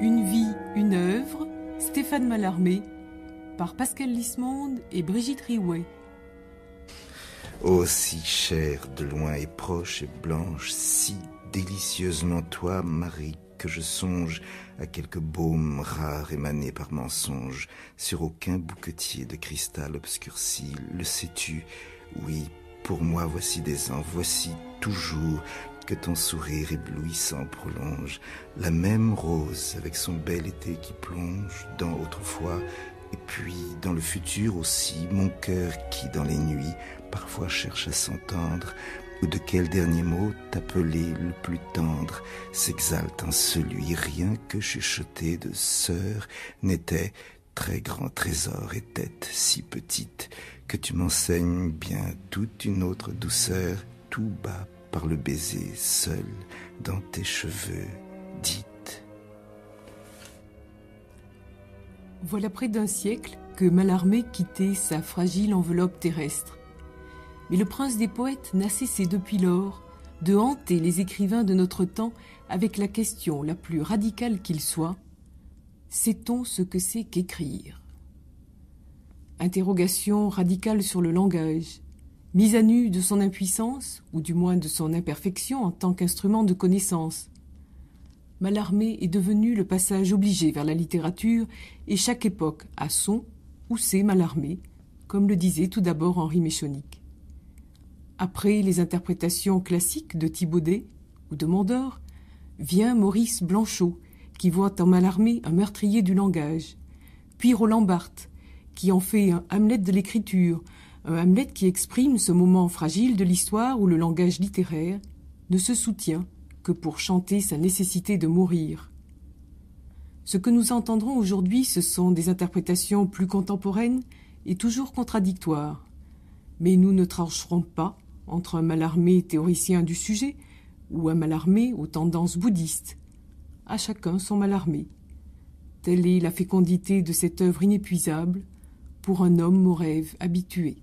Une vie, une œuvre, Stéphane Mallarmé, par Pascal Lismonde et Brigitte Riouet. Oh, si chère, de loin et proche et blanche, si délicieusement toi, Marie, que je songe à quelque baume rare émané par mensonge, sur aucun bouquetier de cristal obscurci, le sais-tu Oui, pour moi voici des ans, voici toujours que ton sourire éblouissant prolonge, la même rose avec son bel été qui plonge dans autrefois, et puis dans le futur aussi, mon cœur qui, dans les nuits, parfois cherche à s'entendre, ou de quel dernier mot t'appeler le plus tendre, s'exalte en celui rien que chuchoté de sœur n'était très grand trésor et tête si petite, que tu m'enseignes bien toute une autre douceur tout bas par le baiser seul dans tes cheveux, dites. Voilà près d'un siècle que Mallarmé quittait sa fragile enveloppe terrestre. Mais le prince des poètes n'a cessé depuis lors de hanter les écrivains de notre temps avec la question la plus radicale qu'il soit Sait-on ce que c'est qu'écrire Interrogation radicale sur le langage, mise à nu de son impuissance, ou du moins de son imperfection en tant qu'instrument de connaissance. Mallarmé est devenu le passage obligé vers la littérature, et chaque époque a son ou ses Mallarmé, comme le disait tout d'abord Henri Méchonique. Après les interprétations classiques de Thibaudet ou de Mandor, vient Maurice Blanchot, qui voit en Mallarmé un meurtrier du langage, puis Roland Barthes, qui en fait un Hamlet de l'écriture, un euh, Hamlet qui exprime ce moment fragile de l'histoire où le langage littéraire ne se soutient que pour chanter sa nécessité de mourir. Ce que nous entendrons aujourd'hui, ce sont des interprétations plus contemporaines et toujours contradictoires. Mais nous ne trancherons pas entre un Malarmé théoricien du sujet ou un Malarmé aux tendances bouddhistes. À chacun son Malarmé. Telle est la fécondité de cette œuvre inépuisable pour un homme aux rêve habitué.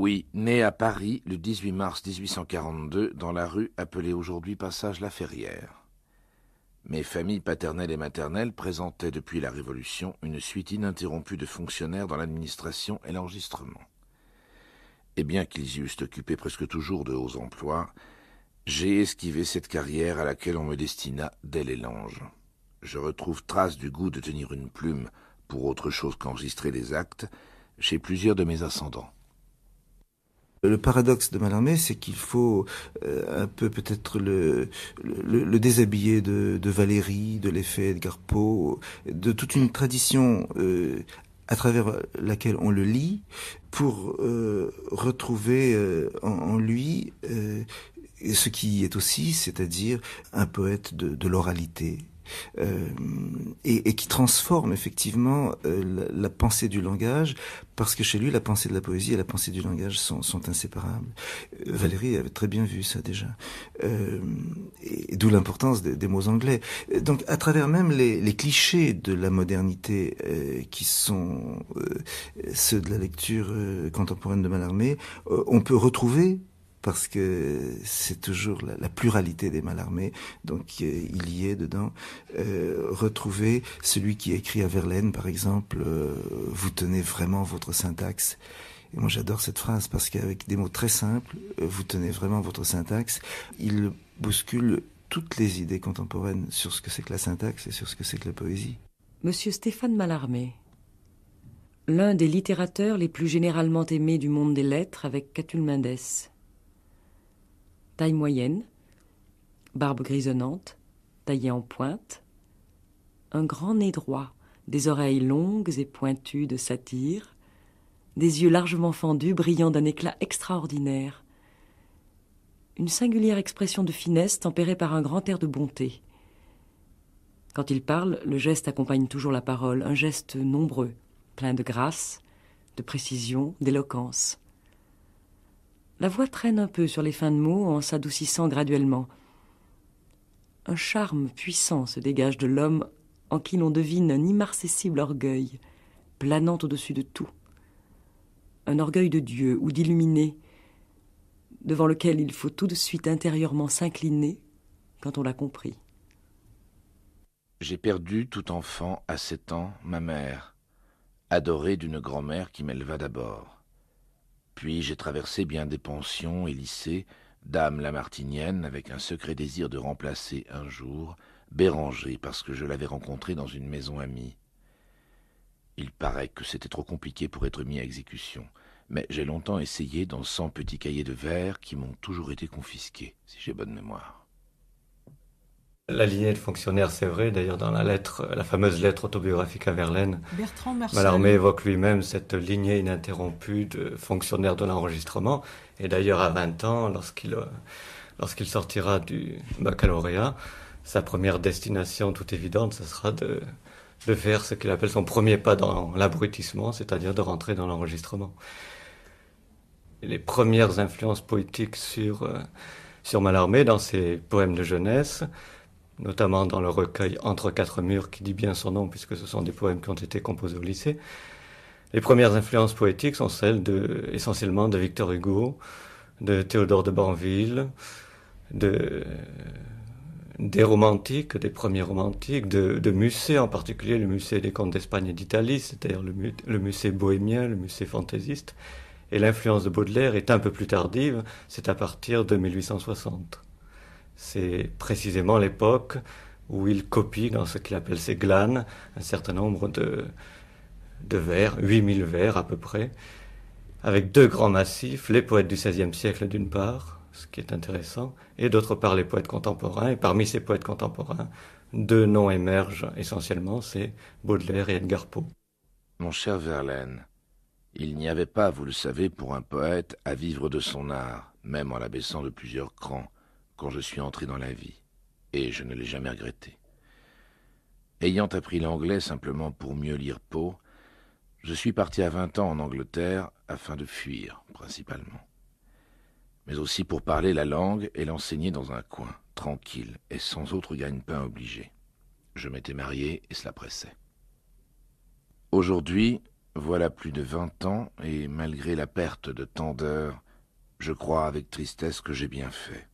Oui, né à Paris le 18 mars 1842 dans la rue appelée aujourd'hui Passage La Ferrière. Mes familles paternelles et maternelles présentaient depuis la Révolution une suite ininterrompue de fonctionnaires dans l'administration et l'enregistrement. Et bien qu'ils y eussent occupé presque toujours de hauts emplois, j'ai esquivé cette carrière à laquelle on me destina dès l'élange. Je retrouve trace du goût de tenir une plume pour autre chose qu'enregistrer des actes chez plusieurs de mes ascendants. Le paradoxe de Mallarmé, c'est qu'il faut euh, un peu peut-être le, déshabiller de, de Valérie, de l'effet Edgar Poe, de toute une tradition euh, à travers laquelle on le lit, pour euh, retrouver en, lui ce qui est aussi, c'est-à-dire un poète de l'oralité. Euh, et, qui transforme effectivement euh, la, pensée du langage, parce que chez lui, la pensée de la poésie et la pensée du langage sont, inséparables. Euh, Valérie avait très bien vu ça déjà, d'où l'importance des mots anglais. Donc, à travers même les, clichés de la modernité qui sont ceux de la lecture contemporaine de Mallarmé, on peut retrouver parce que c'est toujours la, pluralité des Malarmés, donc euh, il y est dedans. Euh, retrouvez retrouver celui qui écrit à Verlaine, par exemple, euh, vous tenez vraiment votre syntaxe. Et moi j'adore cette phrase parce qu'avec des mots très simples, vous tenez vraiment votre syntaxe, il bouscule toutes les idées contemporaines sur ce que c'est que la syntaxe et sur ce que c'est que la poésie. Monsieur Stéphane Mallarmé, l'un des littérateurs les plus généralement aimés du monde des lettres avec Catulle Mendès taille moyenne, barbe grisonnante, taillée en pointe, un grand nez droit, des oreilles longues et pointues de satyre, des yeux largement fendus brillant d'un éclat extraordinaire, une singulière expression de finesse tempérée par un grand air de bonté. Quand il parle, le geste accompagne toujours la parole, un geste nombreux, plein de grâce, de précision, d'éloquence. La voix traîne un peu sur les fins de mots en s'adoucissant graduellement. Un charme puissant se dégage de l'homme en qui l'on devine un immarcessible orgueil, planant au-dessus de tout. Un orgueil de Dieu ou d'illuminé, devant lequel il faut tout de suite intérieurement s'incliner quand on l'a compris. J'ai perdu tout enfant à sept ans ma mère, adorée d'une grand-mère qui m'éleva d'abord. Puis j'ai traversé bien des pensions et lycées, dame lamartinienne, avec un secret désir de remplacer un jour Béranger parce que je l'avais rencontré dans une maison amie. Il paraît que c'était trop compliqué pour être mis à exécution, mais j'ai longtemps essayé dans cent petits cahiers de verre qui m'ont toujours été confisqués, si j'ai bonne mémoire. La lignée de fonctionnaires, c'est vrai. D'ailleurs, dans la lettre, la fameuse lettre autobiographique à Verlaine, Mallarmé évoque lui-même cette lignée ininterrompue de fonctionnaires de l'enregistrement. Et d'ailleurs, à 20 ans, lorsqu'il euh, lorsqu'il sortira du baccalauréat, sa première destination, toute évidente, ce sera de, de faire ce qu'il appelle son premier pas dans l'abrutissement, c'est-à-dire de rentrer dans l'enregistrement. Les premières influences poétiques sur, euh, sur Mallarmé dans ses poèmes de jeunesse, notamment dans le recueil Entre quatre murs, qui dit bien son nom, puisque ce sont des poèmes qui ont été composés au lycée. Les premières influences poétiques sont celles de, essentiellement de Victor Hugo, de Théodore de Banville, de, des romantiques, des premiers romantiques, de, Musset en particulier, le Musset des contes d'Espagne et d'Italie, c'est-à-dire le, Musset Musée bohémien, le Musset fantaisiste. Et l'influence de Baudelaire est un peu plus tardive, c'est à partir de 1860. C'est précisément l'époque où il copie dans ce qu'il appelle ses glanes un certain nombre de, de vers, 8000 vers à peu près, avec deux grands massifs, les poètes du XVIe siècle d'une part, ce qui est intéressant, et d'autre part les poètes contemporains. Et parmi ces poètes contemporains, deux noms émergent essentiellement, c'est Baudelaire et Edgar Poe. Mon cher Verlaine, il n'y avait pas, vous le savez, pour un poète à vivre de son art, même en l'abaissant de plusieurs crans quand je suis entré dans la vie, et je ne l'ai jamais regretté. Ayant appris l'anglais simplement pour mieux lire Poe, je suis parti à vingt ans en Angleterre afin de fuir, principalement, mais aussi pour parler la langue et l'enseigner dans un coin, tranquille et sans autre gagne-pain obligé. Je m'étais marié et cela pressait. Aujourd'hui, voilà plus de vingt ans, et malgré la perte de tant d'heures, je crois avec tristesse que j'ai bien fait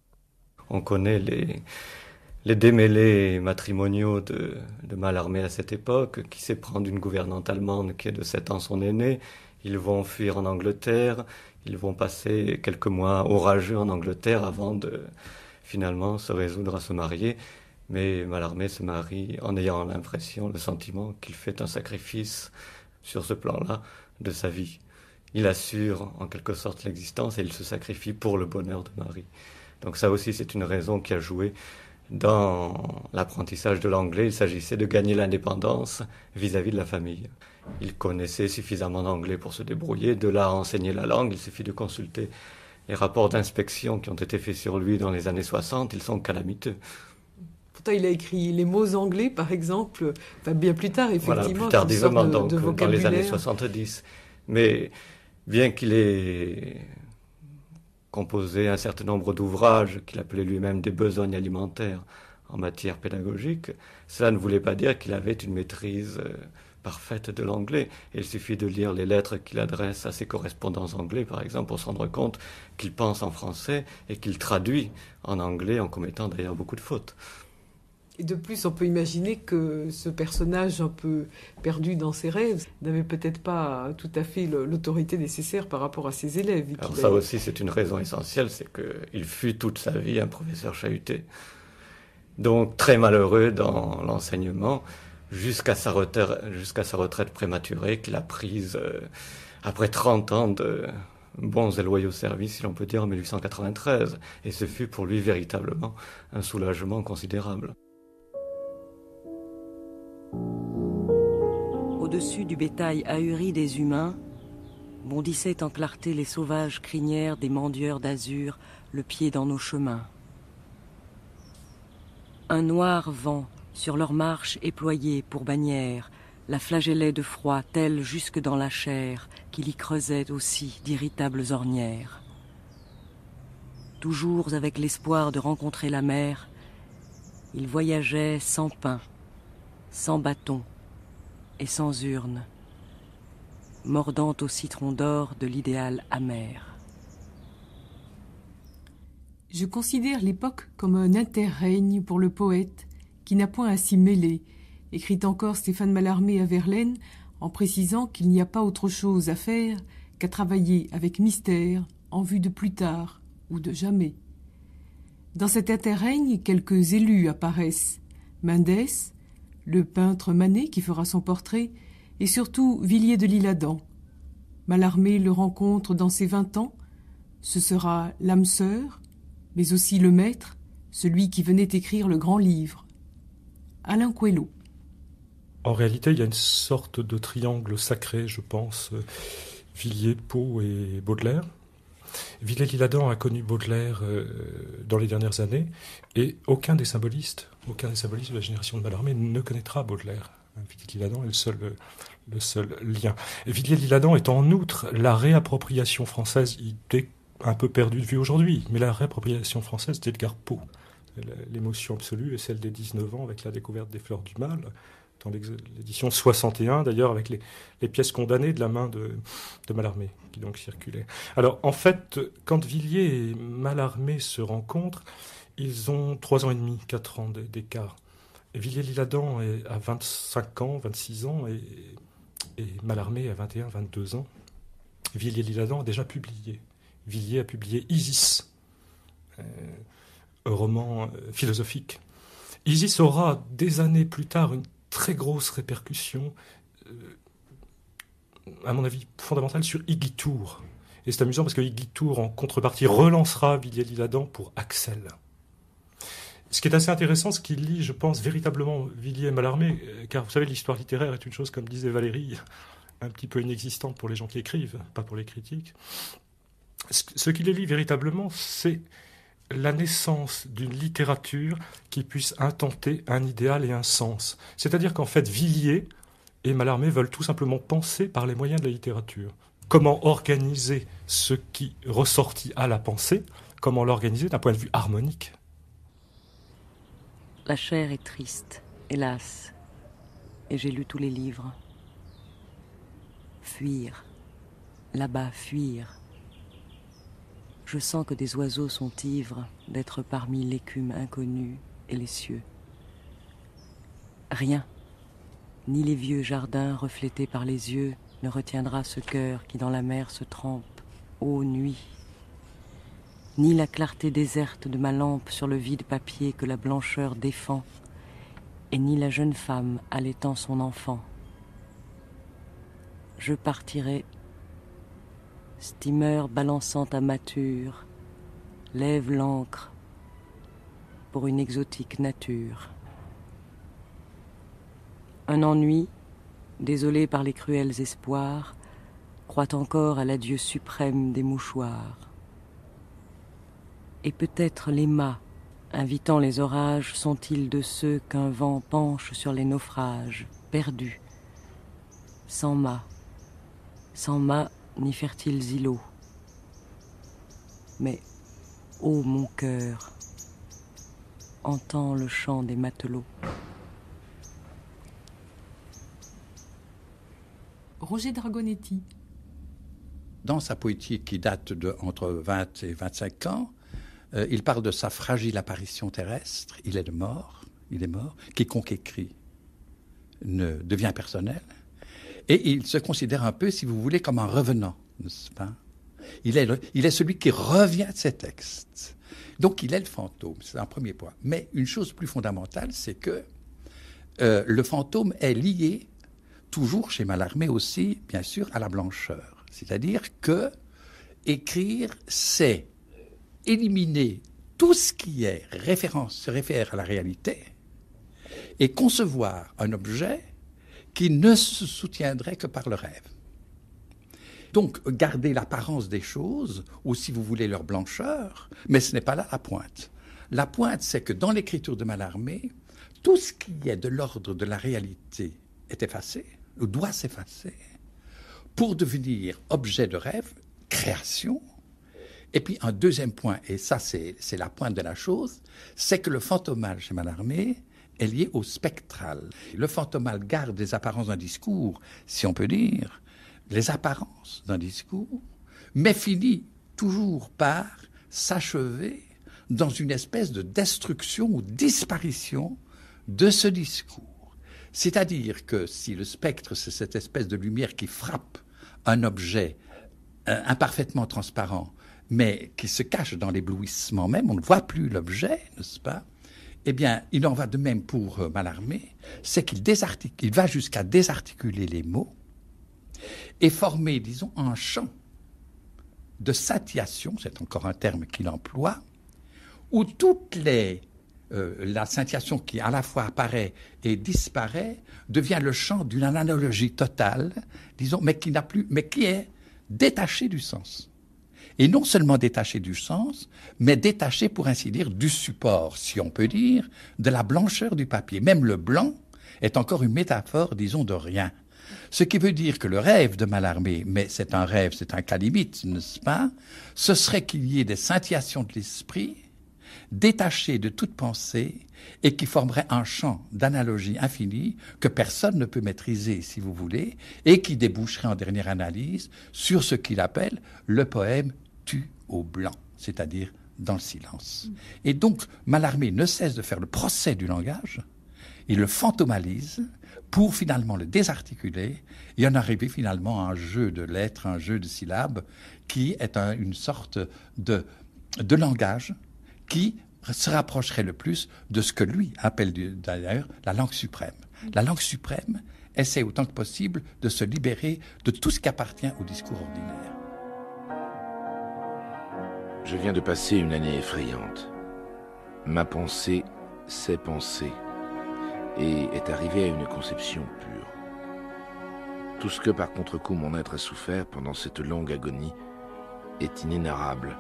on connaît les, démêlés matrimoniaux de, de Mallarmé à cette époque, qui s'éprend d'une gouvernante allemande qui est de 7 ans son aînée. Ils vont fuir en Angleterre, ils vont passer quelques mois orageux en Angleterre avant de finalement se résoudre à se marier. Mais Malarmé se marie en ayant l'impression, le sentiment qu'il fait un sacrifice sur ce plan-là de sa vie. Il assure en quelque sorte l'existence et il se sacrifie pour le bonheur de Marie. Donc ça aussi, c'est une raison qui a joué dans l'apprentissage de l'anglais. Il s'agissait de gagner l'indépendance vis-à-vis de la famille. Il connaissait suffisamment d'anglais pour se débrouiller. De là à enseigner la langue, il suffit de consulter les rapports d'inspection qui ont été faits sur lui dans les années 60. Ils sont calamiteux. Pourtant, il a écrit les mots anglais, par exemple, bien plus tard, effectivement. plus dans les années 70. Mais bien qu'il ait composé un certain nombre d'ouvrages qu'il appelait lui-même des besognes alimentaires en matière pédagogique, cela ne voulait pas dire qu'il avait une maîtrise euh, parfaite de l'anglais. Il suffit de lire les lettres qu'il adresse à ses correspondants anglais, par exemple, pour se rendre compte qu'il pense en français et qu'il traduit en anglais en commettant d'ailleurs beaucoup de fautes. Et de plus, on peut imaginer que ce personnage un peu perdu dans ses rêves n'avait peut-être pas tout à fait l'autorité nécessaire par rapport à ses élèves. Alors ça aussi, c'est une raison essentielle, c'est qu'il fut toute sa vie un professeur chahuté. Donc très malheureux dans l'enseignement jusqu'à sa, sa, retraite prématurée qu'il a prise euh, après 30 ans de bons et loyaux services, si l'on peut dire, en 1893. Et ce fut pour lui véritablement un soulagement considérable. Au-dessus du bétail ahuri des humains, bondissaient en clarté les sauvages crinières des mendieurs d'azur, le pied dans nos chemins. Un noir vent, sur leur marche éployée pour bannière, la flagellait de froid, tel jusque dans la chair, qu'il y creusait aussi d'irritables ornières. Toujours avec l'espoir de rencontrer la mer, ils voyageaient sans pain, sans bâton et sans urne, mordant au citron d'or de l'idéal amer. Je considère l'époque comme un interrègne pour le poète qui n'a point à s'y mêler, écrit encore Stéphane Mallarmé à Verlaine en précisant qu'il n'y a pas autre chose à faire qu'à travailler avec mystère en vue de plus tard ou de jamais. Dans cet interrègne, quelques élus apparaissent Mendès, le peintre Manet qui fera son portrait, et surtout Villiers de l'Isle-Adam. Mallarmé le rencontre dans ses vingt ans. Ce sera l'âme sœur, mais aussi le maître, celui qui venait écrire le grand livre. Alain Coelho. En réalité, il y a une sorte de triangle sacré, je pense. Euh, Villiers, Pau et Baudelaire villiers lisle a connu Baudelaire euh, dans les dernières années, et aucun des symbolistes, aucun des symbolistes de la génération de Mallarmé ne connaîtra Baudelaire. villiers lisle est le seul, le seul lien. villiers lisle est en outre la réappropriation française, est un peu perdue de vue aujourd'hui, mais la réappropriation française d'Edgar Poe. L'émotion absolue est celle des 19 ans avec la découverte des fleurs du mal, dans l'édition 61, d'ailleurs, avec les, pièces condamnées de la main de, Malarmé, qui donc circulait. Alors, en fait, quand Villiers et Malarmé se rencontrent, ils ont 3 ans et demi, 4 ans d'écart. Villiers-Liladan a 25 ans, 26 ans, et, Malarmé Mallarmé a 21, 22 ans. Villiers-Liladan a déjà publié. Villiers a publié Isis, euh, un roman euh, philosophique. Isis aura des années plus tard une très grosse répercussion, euh, à mon avis, fondamentale, sur Iggy Tour. Et c'est amusant parce que Iggy Tour, en contrepartie, relancera Villiers Ladan pour Axel. Ce qui est assez intéressant, ce qu'il lit, je pense, véritablement Villiers euh, car vous savez, l'histoire littéraire est une chose, comme disait Valérie, un petit peu inexistante pour les gens qui écrivent, pas pour les critiques. Ce qu'il lit véritablement, c'est la naissance d'une littérature qui puisse intenter un idéal et un sens. C'est-à-dire qu'en fait, Villiers et Mallarmé veulent tout simplement penser par les moyens de la littérature. Comment organiser ce qui ressortit à la pensée, comment l'organiser d'un point de vue harmonique. La chair est triste, hélas, et j'ai lu tous les livres. Fuir, là-bas, fuir, je sens que des oiseaux sont ivres d'être parmi l'écume inconnue et les cieux. Rien, ni les vieux jardins reflétés par les yeux, ne retiendra ce cœur qui dans la mer se trempe, ô nuit. Ni la clarté déserte de ma lampe sur le vide papier que la blancheur défend, et ni la jeune femme allaitant son enfant. Je partirai Steamer balançant à mature, lève l'ancre pour une exotique nature. Un ennui, désolé par les cruels espoirs, croit encore à l'adieu suprême des mouchoirs. Et peut-être les mâts, invitant les orages, sont-ils de ceux qu'un vent penche sur les naufrages, perdus, sans mâts, sans mâts ni fertiles îlots. Mais, ô mon cœur, entends le chant des matelots. Roger Dragonetti. Dans sa poétique qui date de entre 20 et 25 ans, euh, il parle de sa fragile apparition terrestre, il est de mort, il est mort, quiconque écrit ne devient personnel, et il se considère un peu, si vous voulez, comme un revenant, n'est-ce pas il est, il est celui qui revient de ses textes. Donc il est le fantôme, c'est un premier point. Mais une chose plus fondamentale, c'est que euh, le fantôme est lié, toujours chez Mallarmé aussi, bien sûr, à la blancheur. C'est-à-dire que écrire, c'est éliminer tout ce qui est référence, se réfère à la réalité, et concevoir un objet qui ne se soutiendrait que par le rêve. Donc, garder l'apparence des choses, ou si vous voulez leur blancheur, mais ce n'est pas là la pointe. La pointe, c'est que dans l'écriture de Mallarmé, tout ce qui est de l'ordre de la réalité est effacé, ou doit s'effacer, pour devenir objet de rêve, création. Et puis un deuxième point, et ça c'est la pointe de la chose, c'est que le fantomage chez Mallarmé est lié au spectral. Le fantomal garde les apparences d'un discours, si on peut dire, les apparences d'un discours, mais finit toujours par s'achever dans une espèce de destruction ou disparition de ce discours. C'est-à-dire que si le spectre, c'est cette espèce de lumière qui frappe un objet euh, imparfaitement transparent, mais qui se cache dans l'éblouissement même, on ne voit plus l'objet, n'est-ce pas eh bien, il en va de même pour euh, Mallarmé, c'est qu'il va jusqu'à désarticuler les mots et former, disons, un champ de satiation, c'est encore un terme qu'il emploie, où toute euh, la scintillation qui à la fois apparaît et disparaît devient le champ d'une analogie totale, disons, mais qui n'a plus, mais qui est détachée du sens et non seulement détaché du sens, mais détaché, pour ainsi dire, du support, si on peut dire, de la blancheur du papier. Même le blanc est encore une métaphore, disons, de rien. Ce qui veut dire que le rêve de Mallarmé, mais c'est un rêve, c'est un cas limite, n'est-ce pas Ce serait qu'il y ait des scintillations de l'esprit, détachées de toute pensée, et qui formeraient un champ d'analogie infinie que personne ne peut maîtriser, si vous voulez, et qui déboucherait en dernière analyse sur ce qu'il appelle le poème au blanc, c'est-à-dire dans le silence. Et donc, Mallarmé ne cesse de faire le procès du langage, il le fantomalise pour finalement le désarticuler et en arriver finalement à un jeu de lettres, un jeu de syllabes qui est une sorte de, de langage qui se rapprocherait le plus de ce que lui appelle d'ailleurs la langue suprême. La langue suprême essaie autant que possible de se libérer de tout ce qui appartient au discours ordinaire. Je viens de passer une année effrayante. Ma pensée s'est pensée et est arrivée à une conception pure. Tout ce que par contre-coup mon être a souffert pendant cette longue agonie est inénarrable.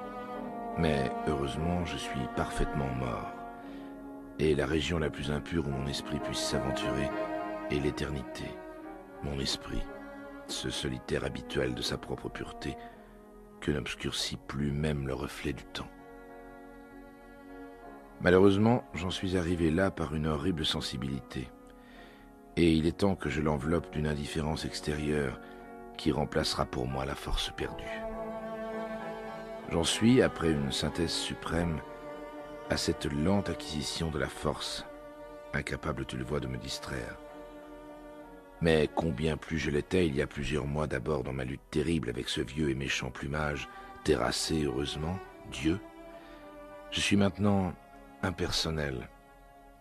Mais heureusement, je suis parfaitement mort. Et la région la plus impure où mon esprit puisse s'aventurer est l'éternité. Mon esprit, ce solitaire habituel de sa propre pureté, que n'obscurcit plus même le reflet du temps. Malheureusement, j'en suis arrivé là par une horrible sensibilité, et il est temps que je l'enveloppe d'une indifférence extérieure qui remplacera pour moi la force perdue. J'en suis, après une synthèse suprême, à cette lente acquisition de la force, incapable, tu le vois, de me distraire, mais combien plus je l'étais il y a plusieurs mois d'abord dans ma lutte terrible avec ce vieux et méchant plumage, terrassé heureusement, Dieu. Je suis maintenant impersonnel,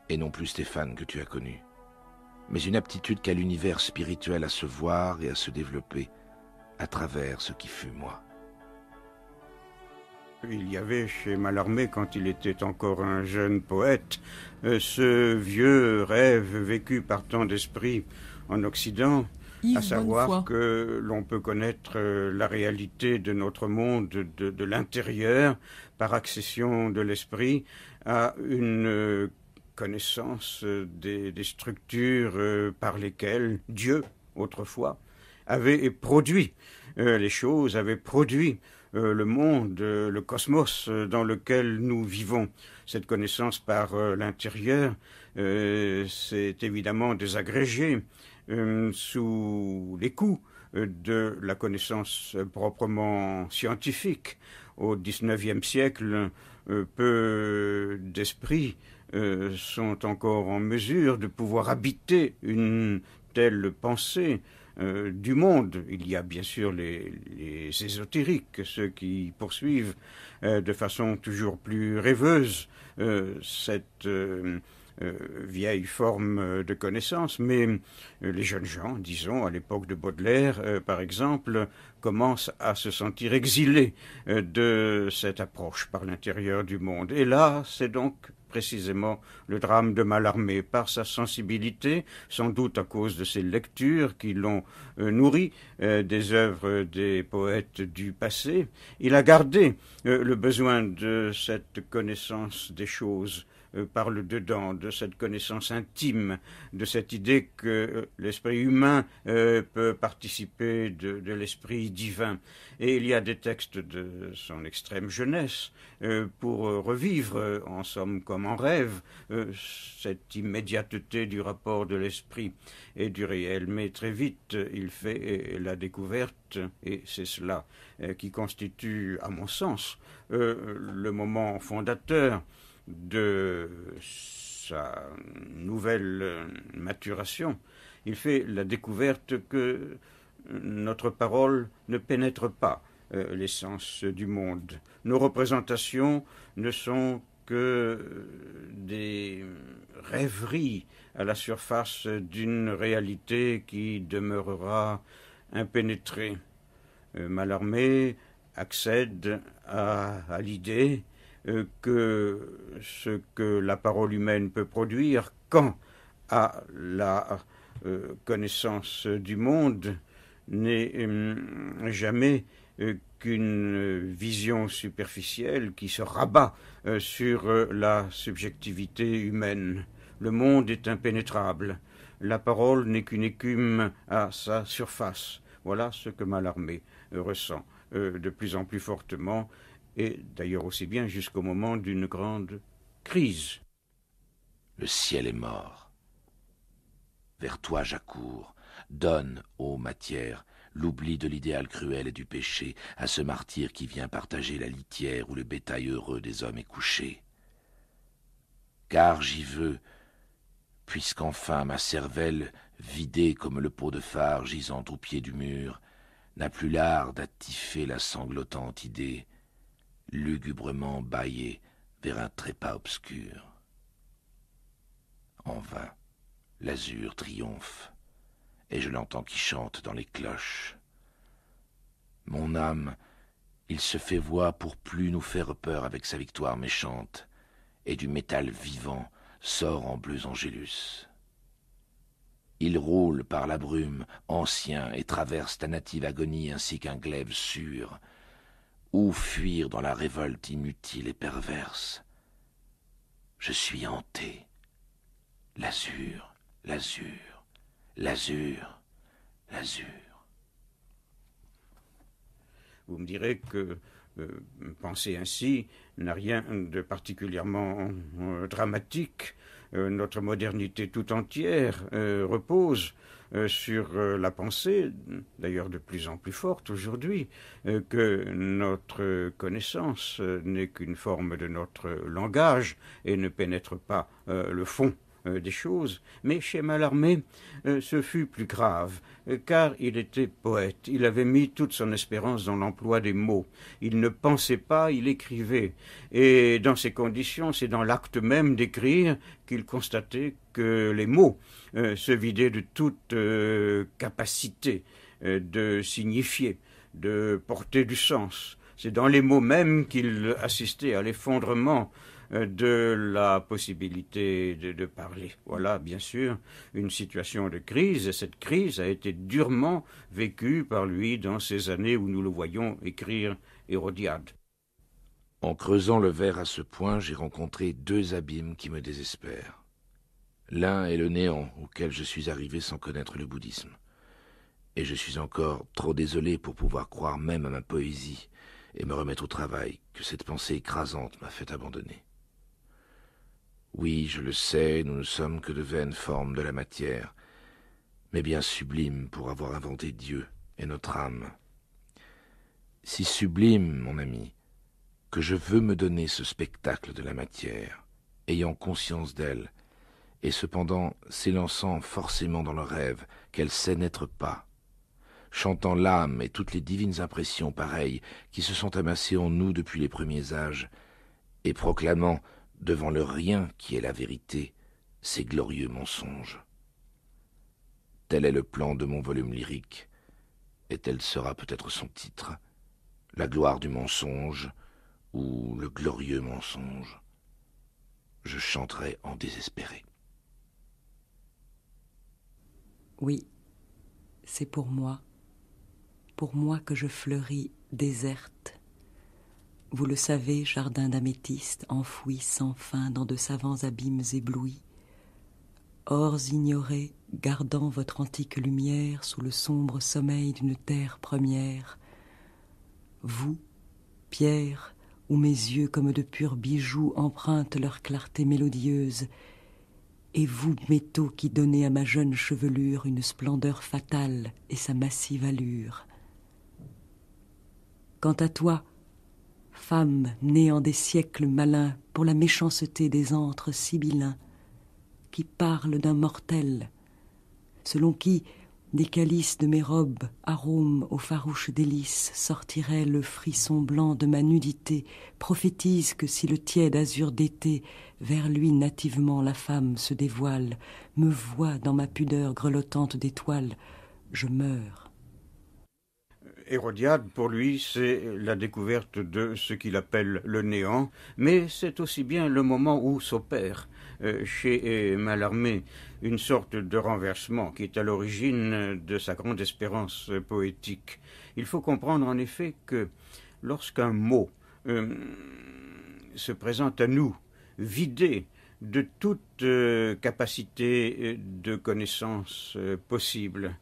et non plus Stéphane que tu as connu, mais une aptitude qu'a l'univers spirituel à se voir et à se développer à travers ce qui fut moi. Il y avait chez Mallarmé, quand il était encore un jeune poète, euh, ce vieux rêve vécu par tant d'esprits en Occident, à savoir que l'on peut connaître euh, la réalité de notre monde de, l'intérieur par accession de l'esprit à une euh, connaissance euh, des, structures par lesquelles Dieu, autrefois, avait produit les choses, avait produit le monde, le cosmos dans lequel nous vivons. Cette connaissance par l'intérieur, c'est évidemment désagrégé euh, sous les coups euh, de la connaissance proprement scientifique. Au XIXe siècle, euh, peu d'esprits sont encore en mesure de pouvoir habiter une telle pensée du monde. Il y a bien sûr les, les ésotériques, ceux qui poursuivent de façon toujours plus rêveuse cette euh, vieille forme euh, de connaissance, mais euh, les jeunes gens, disons, à l'époque de Baudelaire, par exemple, commencent à se sentir exilés de cette approche par l'intérieur du monde. Et là, c'est donc précisément le drame de Mallarmé par sa sensibilité, sans doute à cause de ses lectures qui l'ont nourri des œuvres des poètes du passé. Il a gardé le besoin de cette connaissance des choses euh, par le dedans, de cette connaissance intime, de cette idée que euh, l'esprit humain euh, peut participer de l'esprit divin. Et il y a des textes de son extrême jeunesse pour revivre, en somme comme en rêve, cette immédiateté du rapport de l'esprit et du réel. Mais très vite, il fait la découverte, et c'est cela qui constitue, à mon sens, le moment fondateur de sa nouvelle maturation, il fait la découverte que notre parole ne pénètre pas euh, l'essence du monde. Nos représentations ne sont que des rêveries à la surface d'une réalité qui demeurera impénétrée. Euh, Malarmé accède à l'idée euh, que ce que la parole humaine peut produire quand à la euh, connaissance du monde n'est euh, jamais qu'une vision superficielle qui se rabat sur la subjectivité humaine. Le monde est impénétrable. La parole n'est qu'une écume à sa surface. Voilà ce que Mallarmé ressent de plus en plus fortement et d'ailleurs aussi bien jusqu'au moment d'une grande crise. Le ciel est mort. Vers toi j'accours. Donne, ô matière, l'oubli de l'idéal cruel et du péché à ce martyr qui vient partager la litière où le bétail heureux des hommes est couché. Car j'y veux, puisqu'enfin ma cervelle, vidée comme le pot de phare gisant au pied du mur, n'a plus l'art d'attiffer la sanglotante idée lugubrement bâillé vers un trépas obscur. En vain, l'azur triomphe, et je l'entends qui chante dans les cloches. Mon âme, il se fait voir pour plus nous faire peur avec sa victoire méchante, et du métal vivant sort en bleu angélus. Il roule par la brume, ancien, et traverse ta native agonie ainsi qu'un glaive sûr, ou fuir dans la révolte inutile et perverse. Je suis hanté. L'azur, l'azur, l'azur, l'azur. Vous me direz que euh, penser ainsi n'a rien de particulièrement euh, dramatique. Euh, notre modernité tout entière repose euh, sur euh, la pensée, d'ailleurs de plus en plus forte aujourd'hui, euh, que notre connaissance n'est qu'une forme de notre langage et ne pénètre pas le fond euh, des choses, mais chez Mallarmé, euh, ce fut plus grave, euh, car il était poète, il avait mis toute son espérance dans l'emploi des mots. Il ne pensait pas, il écrivait. Et dans ces conditions, c'est dans l'acte même d'écrire qu'il constatait que les mots se vidaient de toute capacité de signifier, de porter du sens. C'est dans les mots mêmes qu'il assistait à l'effondrement euh, de la possibilité de, parler. Voilà, bien sûr, une situation de crise, et cette crise a été durement vécue par lui dans ces années où nous le voyons écrire Hérodiade. En creusant le verre à ce point, j'ai rencontré deux abîmes qui me désespèrent. L'un est le néant auquel je suis arrivé sans connaître le bouddhisme. Et je suis encore trop désolé pour pouvoir croire même à ma poésie et me remettre au travail que cette pensée écrasante m'a fait abandonner. Oui, je le sais, nous ne sommes que de vaines formes de la matière, mais bien sublimes pour avoir inventé Dieu et notre âme. Si sublime, mon ami, que je veux me donner ce spectacle de la matière, ayant conscience d'elle, et cependant s'élançant forcément dans le rêve qu'elle sait n'être pas, chantant l'âme et toutes les divines impressions pareilles qui se sont amassées en nous depuis les premiers âges, et proclamant devant le rien qui est la vérité, ces glorieux mensonges. Tel est le plan de mon volume lyrique, et tel sera peut-être son titre, La gloire du mensonge ou le glorieux mensonge. Je chanterai en désespéré. Oui, c'est pour moi, pour moi que je fleuris déserte vous le savez, jardin d'améthyste enfoui sans fin dans de savants abîmes éblouis, ors ignorés, gardant votre antique lumière sous le sombre sommeil d'une terre première, vous, pierre, où mes yeux comme de purs bijoux empruntent leur clarté mélodieuse, et vous, métaux qui donnez à ma jeune chevelure une splendeur fatale et sa massive allure. Quant à toi, femme née en des siècles malins pour la méchanceté des antres sibyllins, qui parle d'un mortel, selon qui des calices de mes robes, arômes aux farouches délices, sortirait le frisson blanc de ma nudité, prophétise que si le tiède azur d'été, vers lui nativement la femme se dévoile, me voit dans ma pudeur grelottante d'étoiles, je meurs. Hérodiade, pour lui, c'est la découverte de ce qu'il appelle le néant, mais c'est aussi bien le moment où s'opère euh, chez euh, Mallarmé une sorte de renversement qui est à l'origine de sa grande espérance poétique. Il faut comprendre en effet que lorsqu'un mot euh, se présente à nous, vidé de toute capacité de connaissance possible,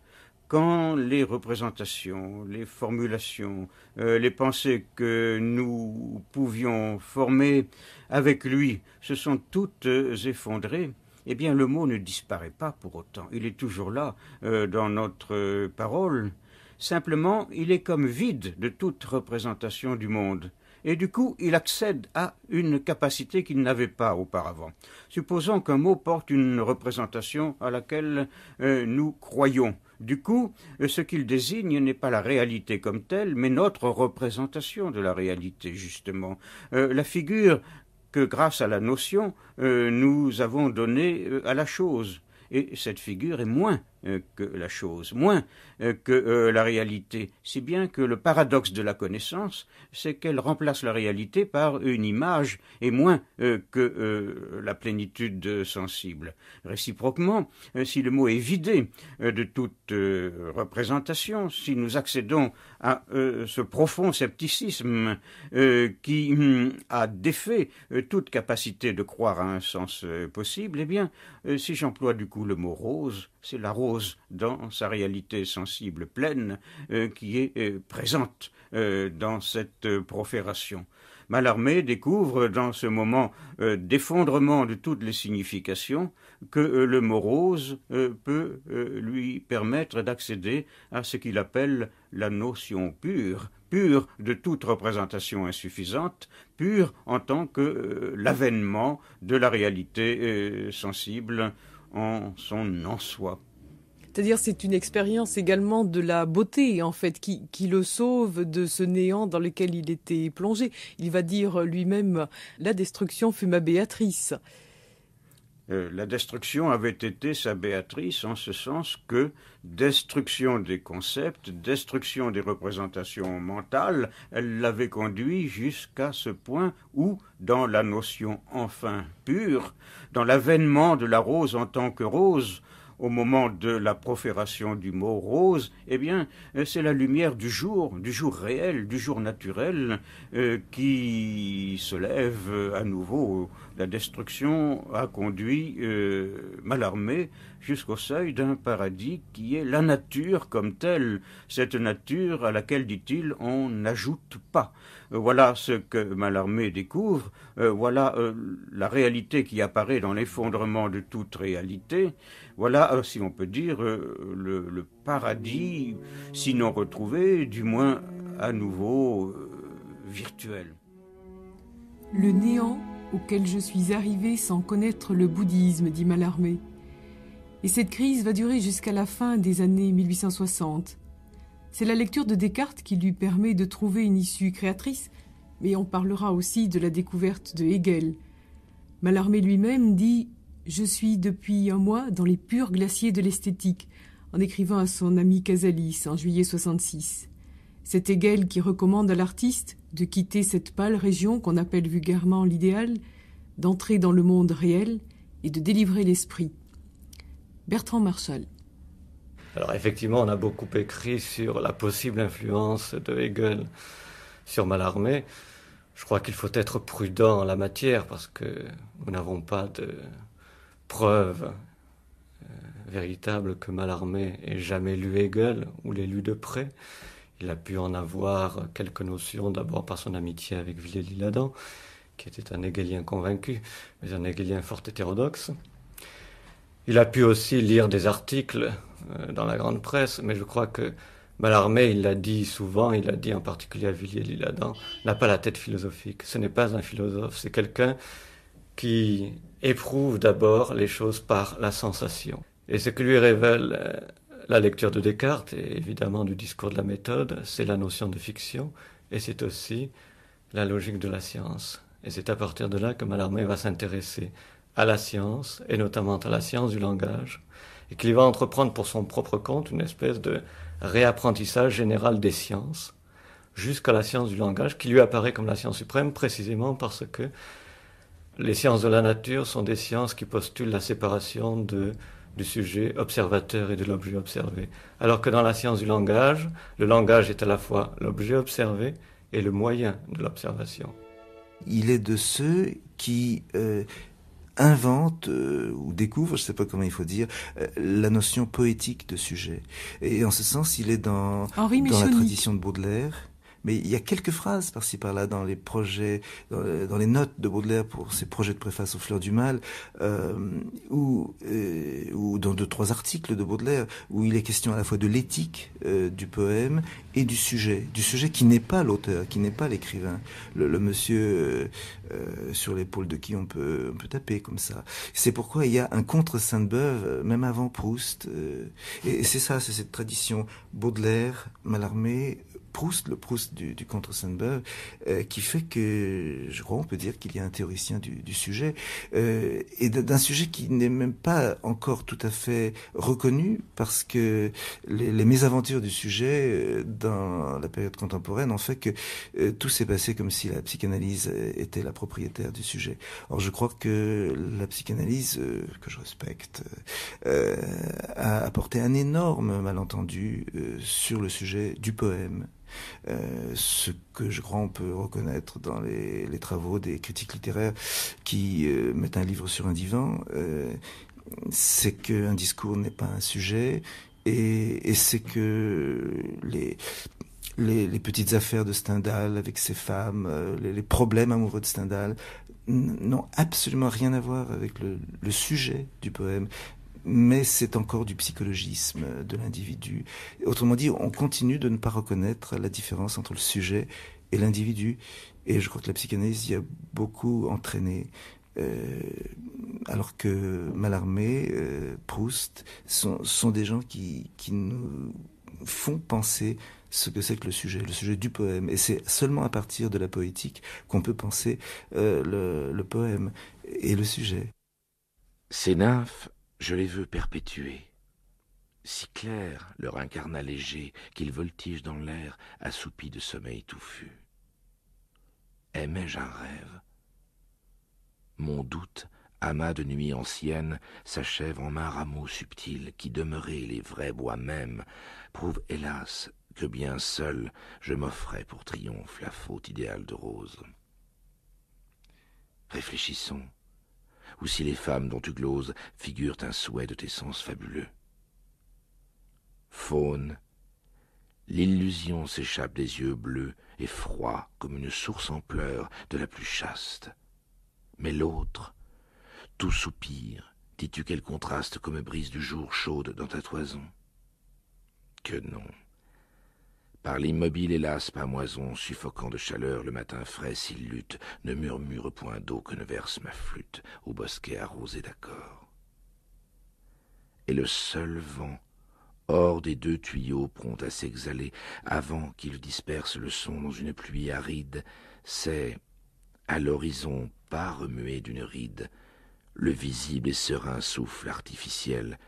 quand les représentations, les formulations, euh, les pensées que nous pouvions former avec lui se sont toutes euh, effondrées, eh bien le mot ne disparaît pas pour autant. Il est toujours là euh, dans notre parole. Simplement, il est comme vide de toute représentation du monde. Et du coup, il accède à une capacité qu'il n'avait pas auparavant. Supposons qu'un mot porte une représentation à laquelle nous croyons du coup, ce qu'il désigne n'est pas la réalité comme telle, mais notre représentation de la réalité, justement. Euh, la figure que, grâce à la notion, euh, nous avons donnée euh, à la chose. Et cette figure est moins euh, que la chose, moins euh, que euh, la réalité, si bien que le paradoxe de la connaissance, c'est qu'elle remplace la réalité par une image, et moins que la plénitude sensible. Réciproquement, si le mot est vidé de toute représentation, si nous accédons à ce profond scepticisme qui hum, a défait toute capacité de croire à un sens possible, eh bien, si j'emploie du coup le mot rose, c'est la rose dans sa réalité sensible pleine euh, qui est euh, présente euh, dans cette profération. Mallarmé découvre dans ce moment d'effondrement de toutes les significations que le mot rose peut lui permettre d'accéder à ce qu'il appelle la notion pure, pure de toute représentation insuffisante, pure en tant que l'avènement de la réalité sensible en son en soi. C'est-à-dire c'est une expérience également de la beauté en fait qui, le sauve de ce néant dans lequel il était plongé. Il va dire lui-même la destruction fut ma Béatrice. Euh, la destruction avait été sa Béatrice en ce sens que destruction des concepts, destruction des représentations mentales, elle l'avait conduit jusqu'à ce point où, dans la notion enfin pure, dans l'avènement de la rose en tant que rose, au moment de la profération du mot rose, eh bien, euh, c'est la lumière du jour, du jour réel, du jour naturel, euh, qui se lève euh, à nouveau. La destruction a conduit euh, Malarmé jusqu'au seuil d'un paradis qui est la nature comme telle, cette nature à laquelle, dit-il, on n'ajoute pas. voilà ce que Malarmé découvre, voilà la réalité qui apparaît dans l'effondrement de toute réalité. Voilà, si on peut dire, euh, le, paradis, sinon retrouvé, du moins à nouveau euh, virtuel. Le néant auquel je suis arrivé sans connaître le bouddhisme, dit Mallarmé. Et cette crise va durer jusqu'à la fin des années 1860. C'est la lecture de Descartes qui lui permet de trouver une issue créatrice, mais on parlera aussi de la découverte de Hegel. Mallarmé lui-même dit je suis depuis un mois dans les purs glaciers de l'esthétique, en écrivant à son ami Casalis en juillet 66. C'est Hegel qui recommande à l'artiste de quitter cette pâle région qu'on appelle vulgairement l'idéal, d'entrer dans le monde réel et de délivrer l'esprit. Bertrand Marshall. Alors effectivement, on a beaucoup écrit sur la possible influence de Hegel sur Mallarmé. Je crois qu'il faut être prudent en la matière parce que nous n'avons pas de, preuve euh, véritable que Mallarmé ait jamais lu Hegel ou l'ait lu de près. Il a pu en avoir quelques notions, d'abord par son amitié avec Villeliladan, qui était un hegelien convaincu, mais un hegelien fort hétérodoxe. Il a pu aussi lire des articles euh, dans la grande presse, mais je crois que Mallarmé, il l'a dit souvent, il l'a dit en particulier à villiers lille n'a pas la tête philosophique. Ce n'est pas un philosophe, c'est quelqu'un qui éprouve d'abord les choses par la sensation. Et ce que lui révèle euh, la lecture de Descartes et évidemment du discours de la méthode, c'est la notion de fiction et c'est aussi la logique de la science. Et c'est à partir de là que Mallarmé va s'intéresser à la science et notamment à la science du langage et qu'il va entreprendre pour son propre compte une espèce de réapprentissage général des sciences jusqu'à la science du langage qui lui apparaît comme la science suprême précisément parce que les sciences de la nature sont des sciences qui postulent la séparation du sujet observateur et de l'objet observé. Alors que dans la science du langage, le langage est à la fois l'objet observé et le moyen de l'observation. Il est de ceux qui euh, inventent euh, ou découvrent, je ne sais pas comment il faut dire, euh, la notion poétique de sujet. Et en ce sens, il est dans la tradition de Baudelaire mais il y a quelques phrases par-ci par-là dans les projets, dans, les notes de Baudelaire pour ses projets de préface aux Fleurs du Mal, euh, ou euh, dans deux trois articles de Baudelaire où il est question à la fois de l'éthique euh, du poème et du sujet, du sujet qui n'est pas l'auteur, qui n'est pas l'écrivain, le, monsieur euh, euh, sur l'épaule de qui on peut on peut taper comme ça. C'est pourquoi il y a un contre Sainte-Beuve même avant Proust, et, et c'est ça, c'est cette tradition Baudelaire, Mallarmé Proust, le Proust du, du contre sainte beuve qui fait que, je crois, on peut dire qu'il y a un théoricien du, du sujet, euh, et d'un sujet qui n'est même pas encore tout à fait reconnu, parce que les, mésaventures du sujet euh, dans la période contemporaine ont fait que euh, tout s'est passé comme si la psychanalyse euh, était la propriétaire du sujet. Or, je crois que la psychanalyse, que je respecte, a apporté un énorme malentendu sur le sujet du poème euh, ce que je crois on peut reconnaître dans les, travaux des critiques littéraires qui euh, mettent un livre sur un divan, euh, c'est qu'un discours n'est pas un sujet et, c'est que les, petites affaires de Stendhal avec ses femmes, les, problèmes amoureux de Stendhal n'ont absolument rien à voir avec le sujet du poème mais c'est encore du psychologisme de l'individu. Autrement dit, on continue de ne pas reconnaître la différence entre le sujet et l'individu. Et je crois que la psychanalyse y a beaucoup entraîné. Euh, alors que Mallarmé, euh, Proust sont, des gens qui, nous font penser ce que c'est que le sujet, le sujet du poème. Et c'est seulement à partir de la poétique qu'on peut penser euh, le, poème et le sujet. C'est nymphes je les veux perpétuer. Si clair leur incarnat léger qu'ils voltigent dans l'air, assoupi de sommeil touffu. Aimais-je un rêve Mon doute, amas de nuit ancienne, s'achève en un rameau subtil qui, demeurait les vrais bois mêmes, prouve hélas que bien seul je m'offrais pour triomphe la faute idéale de Rose. Réfléchissons ou si les femmes dont tu gloses figurent un souhait de tes sens fabuleux. Faune, l'illusion s'échappe des yeux bleus et froids comme une source en pleurs de la plus chaste. Mais l'autre, tout soupir, dis-tu qu'elle contraste comme brise du jour chaude dans ta toison Que non par l'immobile hélas, pâmoison, moison, suffocant de chaleur, le matin frais s'il lutte, ne murmure point d'eau que ne verse ma flûte au bosquet arrosé d'accord. Et le seul vent, hors des deux tuyaux prompt à s'exhaler, avant qu'il disperse le son dans une pluie aride, c'est, à l'horizon pas remué d'une ride, le visible et serein souffle artificiel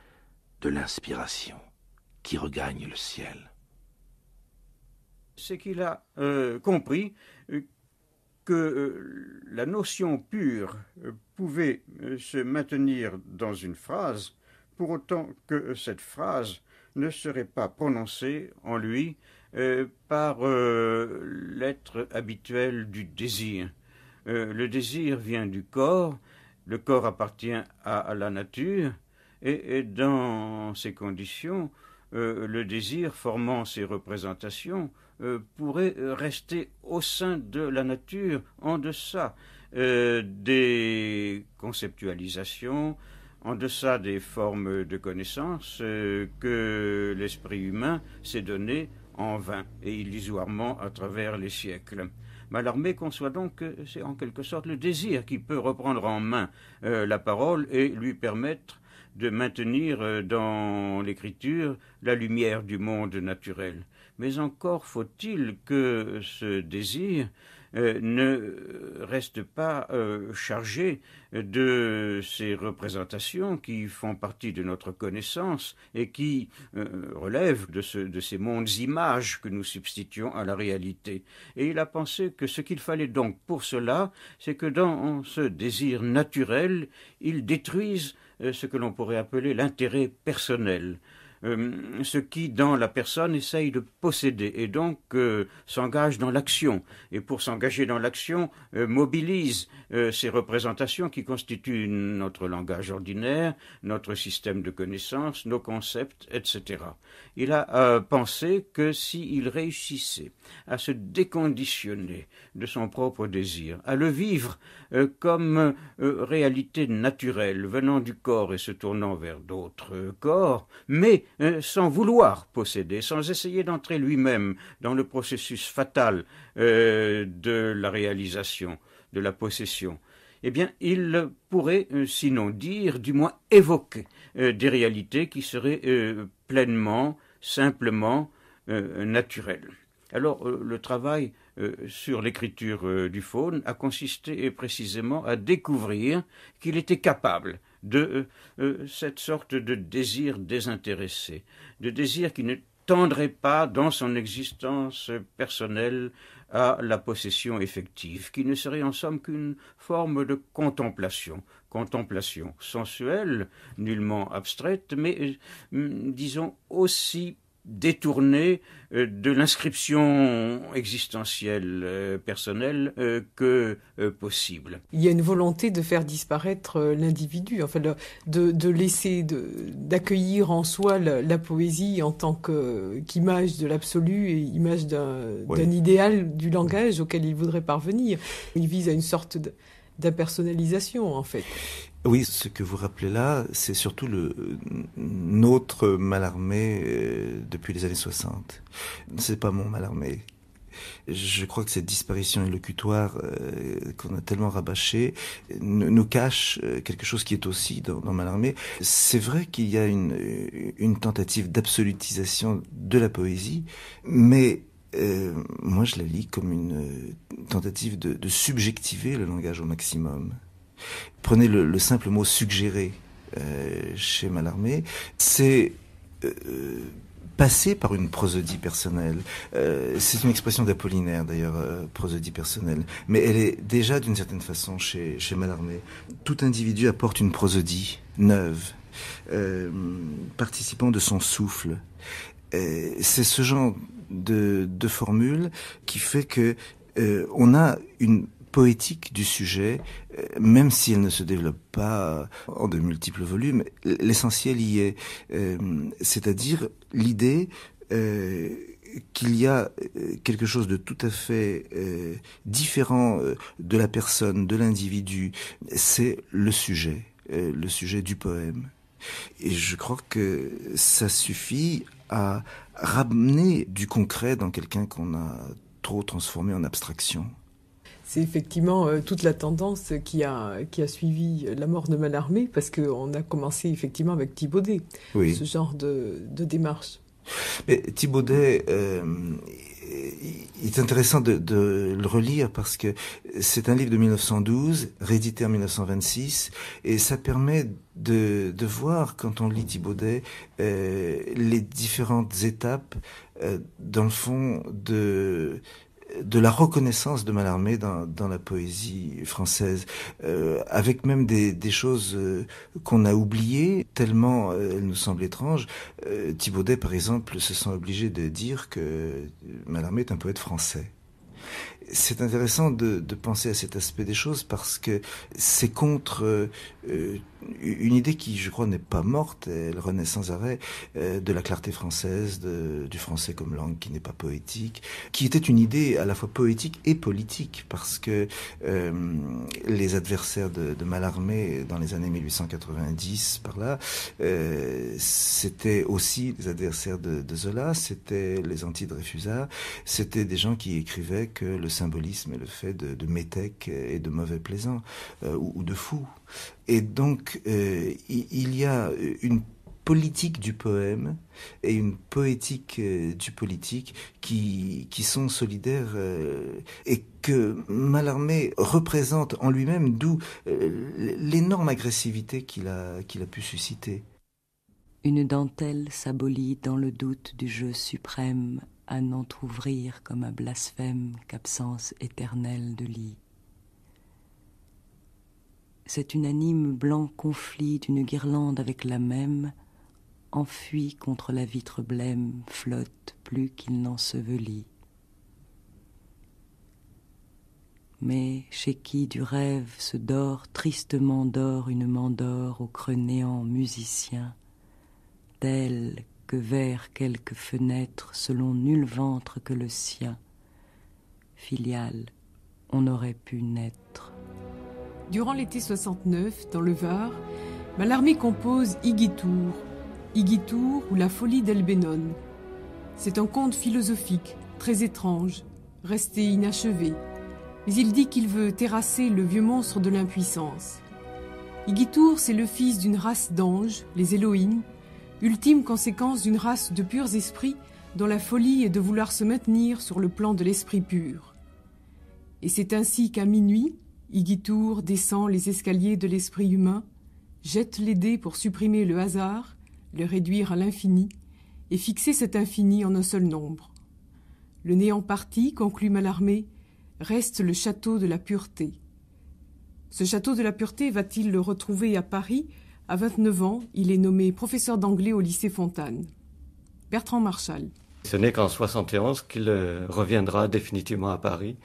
de l'inspiration qui regagne le ciel c'est qu'il a euh, compris euh, que euh, la notion pure pouvait se maintenir dans une phrase, pour autant que cette phrase ne serait pas prononcée en lui par l'être habituel du désir. le désir vient du corps, le corps appartient à, la nature, et, dans ces conditions, le désir formant ses représentations euh, pourrait euh, rester au sein de la nature en deçà euh, des conceptualisations, en deçà des formes de connaissance que l'esprit humain s'est donné en vain et illusoirement à travers les siècles. Malarmé conçoit donc que c'est en quelque sorte le désir qui peut reprendre en main la parole et lui permettre de maintenir dans l'écriture la lumière du monde naturel mais encore faut-il que ce désir euh, ne reste pas euh, chargé de ces représentations qui font partie de notre connaissance et qui euh, relèvent de, de, ces mondes images que nous substituons à la réalité. Et il a pensé que ce qu'il fallait donc pour cela, c'est que dans ce désir naturel, il détruise ce que l'on pourrait appeler l'intérêt personnel. Euh, ce qui, dans la personne, essaye de posséder et donc euh, s'engage dans l'action. Et pour s'engager dans l'action, euh, mobilise ces représentations qui constituent notre langage ordinaire, notre système de connaissances, nos concepts, etc. Il a pensé que s'il il réussissait à se déconditionner de son propre désir, à le vivre comme réalité naturelle venant du corps et se tournant vers d'autres corps, mais euh, sans vouloir posséder, sans essayer d'entrer lui-même dans le processus fatal euh, de la réalisation, de la possession, eh bien, il pourrait, euh, sinon dire, du moins évoquer des réalités qui seraient pleinement, simplement naturelles. Alors, le travail sur l'écriture du faune a consisté précisément à découvrir qu'il était capable de euh, euh, cette sorte de désir désintéressé, de désir qui ne tendrait pas dans son existence personnelle à la possession effective, qui ne serait en somme qu'une forme de contemplation, contemplation sensuelle, nullement abstraite, mais euh, disons aussi détourné euh, de l'inscription existentielle euh, personnelle euh, que possible. Il y a une volonté de faire disparaître l'individu, enfin de, de laisser, d'accueillir en soi la, poésie en tant qu'image de l'absolu et image d'un idéal du langage auquel il voudrait parvenir. Il vise à une sorte de d'impersonnalisation, en fait. Oui, ce que vous rappelez là, c'est surtout le notre Malarmé euh, depuis les années 60. C'est pas mon Malarmé. Je crois que cette disparition élocutoire euh, qu'on a tellement rabâchée nous cache euh, quelque chose qui est aussi dans, dans Malarmé. C'est vrai qu'il y a une, une tentative d'absolutisation de la poésie, mais euh, moi je la lis comme une euh, tentative de, subjectiver le langage au maximum. Prenez le, le simple mot suggérer euh, chez Mallarmé, c'est passer par une prosodie personnelle. c'est une expression d'Apollinaire d'ailleurs, prosodie personnelle, mais elle est déjà d'une certaine façon chez, chez Mallarmé. Tout individu apporte une prosodie neuve, participant de son souffle. c'est ce genre de, de formule qui fait que euh, on a une poétique du sujet, euh, même si elle ne se développe pas euh, en de multiples volumes, l'essentiel y est, c'est-à-dire l'idée qu'il y a quelque chose de tout à fait différent de la personne, de l'individu, c'est le sujet, le sujet du poème. Et je crois que ça suffit à ramener du concret dans quelqu'un qu'on a trop transformé en abstraction. C'est effectivement euh, toute la tendance qui a, qui a suivi la mort de Malarmé, parce qu'on a commencé effectivement avec Thibaudet, ce genre de, démarche. Mais Thibaudet, euh, il est intéressant de, le relire parce que c'est un livre de 1912, réédité en 1926, et ça permet de, de voir, quand on lit Thibaudet, euh, les différentes étapes, euh, dans le fond, de de la reconnaissance de Mallarmé dans, dans la poésie française, euh, avec même des, choses euh, qu'on a oubliées, tellement euh, elles nous semblent étranges. Thibaudet, par exemple, se sent obligé de dire que Mallarmé est un poète français. C'est intéressant de, penser à cet aspect des choses parce que c'est contre une idée qui, je crois, n'est pas morte, elle renaît sans arrêt, euh, de la clarté française, du français comme langue qui n'est pas poétique, qui était une idée à la fois poétique et politique, parce que euh, les adversaires de, de, Mallarmé dans les années 1890, par là, euh, c'était aussi les adversaires de, Zola, c'était les anti-Dreyfusards, c'était des gens qui écrivaient que le symbolisme est le fait de, de métèque et de mauvais plaisant, ou de fou. Et donc, euh, il y a euh, une politique du poème et une poétique euh, du politique qui, qui sont solidaires et que Mallarmé représente en lui-même, d'où l'énorme agressivité qu'il a, qu'il a pu susciter. Une dentelle s'abolit dans le doute du jeu suprême à n'entr'ouvrir comme un blasphème qu'absence éternelle de lit cet unanime blanc conflit d'une guirlande avec la même, enfui contre la vitre blême, flotte plus qu'il n'ensevelit. Mais chez qui du rêve se dort, tristement dort une mandore au creux néant musicien, tel que vers quelque fenêtre, selon nul ventre que le sien, filiale on aurait pu naître. Durant l'été 69, dans le Var, Mallarmé bah, compose Igitour, Igitour ou La folie d'Elbenon. C'est un conte philosophique, très étrange, resté inachevé, mais il dit qu'il veut terrasser le vieux monstre de l'impuissance. Igitour, c'est le fils d'une race d'anges, les Héloïnes, ultime conséquence d'une race de purs esprits dont la folie est de vouloir se maintenir sur le plan de l'esprit pur. Et c'est ainsi qu'à minuit, Igitour descend les escaliers de l'esprit humain, jette les dés pour supprimer le hasard, le réduire à l'infini, et fixer cet infini en un seul nombre. Le néant parti, conclut Mallarmé, reste le château de la pureté. Ce château de la pureté va-t-il le retrouver à Paris À 29 ans, il est nommé professeur d'anglais au lycée Fontane. Bertrand Marchal. Ce n'est qu'en 71 qu'il reviendra définitivement à Paris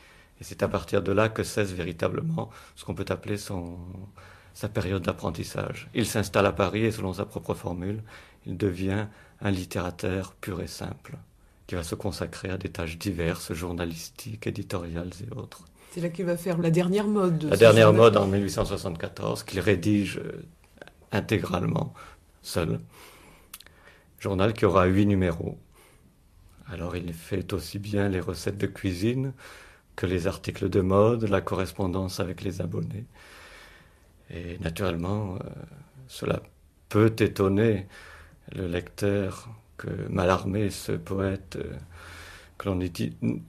c'est à partir de là que cesse véritablement ce qu'on peut appeler son, sa période d'apprentissage. Il s'installe à Paris et selon sa propre formule, il devient un littérateur pur et simple, qui va se consacrer à des tâches diverses, journalistiques, éditoriales et autres. C'est là qu'il va faire la dernière mode. la dernière mode en 1874, qu'il rédige euh, intégralement, seul. Journal qui aura huit numéros. Alors il fait aussi bien les recettes de cuisine que les articles de mode, la correspondance avec les abonnés. Et naturellement, euh, cela peut étonner le lecteur que Malarmé, ce poète euh, que l'on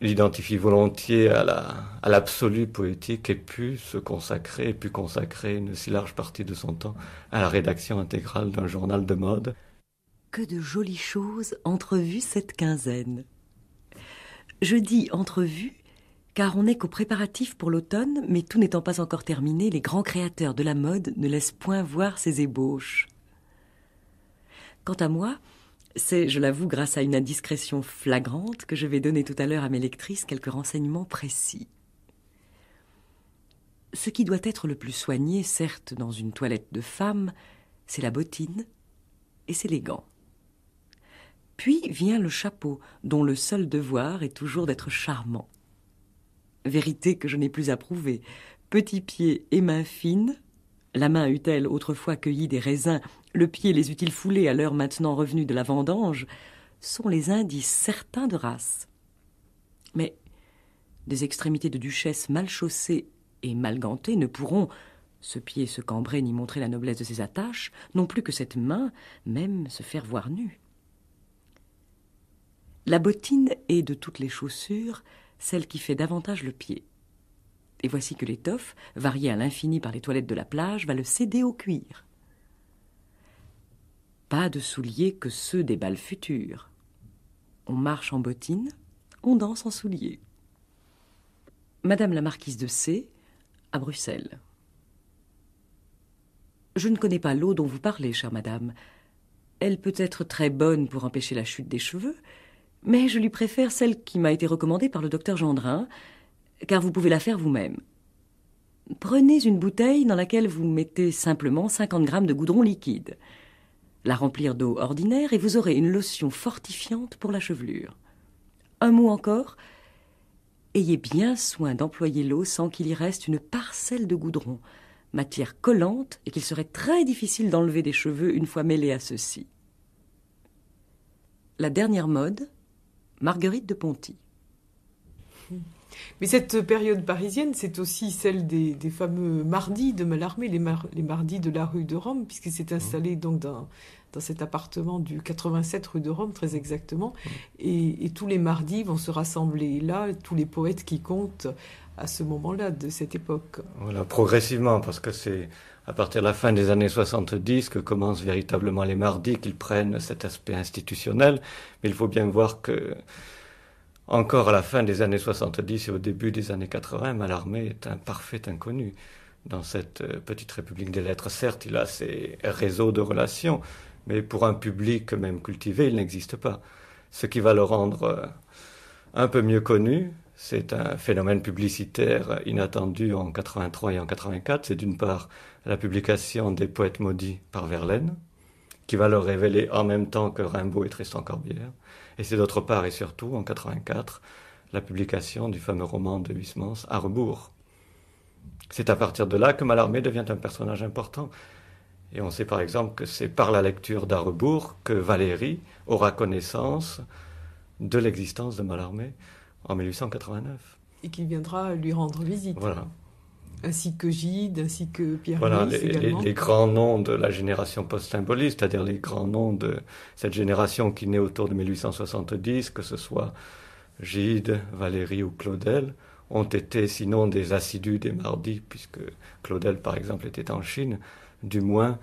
identifie volontiers à l'absolu la, à poétique, ait pu se consacrer, ait pu consacrer une si large partie de son temps à la rédaction intégrale d'un journal de mode. Que de jolies choses entrevues cette quinzaine. Je dis entrevues car on n'est qu'aux préparatifs pour l'automne, mais tout n'étant pas encore terminé, les grands créateurs de la mode ne laissent point voir ces ébauches. Quant à moi, c'est, je l'avoue, grâce à une indiscrétion flagrante que je vais donner tout à l'heure à mes lectrices quelques renseignements précis. Ce qui doit être le plus soigné, certes, dans une toilette de femme, c'est la bottine et c'est les gants. Puis vient le chapeau, dont le seul devoir est toujours d'être charmant vérité que je n'ai plus à prouver. Petits pieds et mains fines, la main eut elle autrefois cueilli des raisins, le pied les eût-il foulés à l'heure maintenant revenue de la vendange, sont les indices certains de race. Mais des extrémités de duchesse mal chaussées et mal gantées ne pourront, ce pied se cambrer ni montrer la noblesse de ses attaches, non plus que cette main, même se faire voir nue. La bottine est de toutes les chaussures celle qui fait davantage le pied. Et voici que l'étoffe, variée à l'infini par les toilettes de la plage, va le céder au cuir. Pas de souliers que ceux des balles futurs. On marche en bottines, on danse en souliers. Madame la marquise de C, à Bruxelles. Je ne connais pas l'eau dont vous parlez, chère madame. Elle peut être très bonne pour empêcher la chute des cheveux, mais je lui préfère celle qui m'a été recommandée par le docteur Gendrin, car vous pouvez la faire vous-même. Prenez une bouteille dans laquelle vous mettez simplement 50 grammes de goudron liquide. La remplir d'eau ordinaire et vous aurez une lotion fortifiante pour la chevelure. Un mot encore. Ayez bien soin d'employer l'eau sans qu'il y reste une parcelle de goudron, matière collante et qu'il serait très difficile d'enlever des cheveux une fois mêlés à ceci. La dernière mode, Marguerite de Ponty. Mais cette période parisienne, c'est aussi celle des, fameux mardis de Malarmé, les, mardis de la rue de Rome, puisqu'il s'est mmh. installé donc dans, cet appartement du 87 rue de Rome, très mmh. exactement. Mmh. et, tous les mardis vont se rassembler là, tous les poètes qui comptent à ce moment-là de cette époque. Voilà, progressivement, parce que c'est à partir de la fin des années 70 que commencent véritablement les mardis, qu'ils prennent cet aspect institutionnel. Mais il faut bien voir que, encore à la fin des années 70 et au début des années 80, Mallarmé est un parfait inconnu dans cette euh, petite république des lettres. Certes, il a ses réseaux de relations, mais pour un public même cultivé, il n'existe pas. Ce qui va le rendre euh, un peu mieux connu, c'est un phénomène publicitaire inattendu en 83 et en 84, c'est d'une part la publication des Poètes maudits par Verlaine, qui va le révéler en même temps que Rimbaud et Tristan Corbière. Et c'est d'autre part et surtout, en 84, la publication du fameux roman de Huysmans, À C'est à partir de là que Mallarmé devient un personnage important. Et on sait par exemple que c'est par la lecture d'À que Valérie aura connaissance de l'existence de Mallarmé en 1889. Et qu'il viendra lui rendre visite. Voilà ainsi que Gide, ainsi que Pierre Voilà, les, grands noms de la génération post-symboliste, c'est-à-dire les grands noms de cette génération qui naît autour de 1870, que ce soit Gide, Valérie ou Claudel, ont été sinon des assidus des mardis, puisque Claudel, par exemple, était en Chine, du moins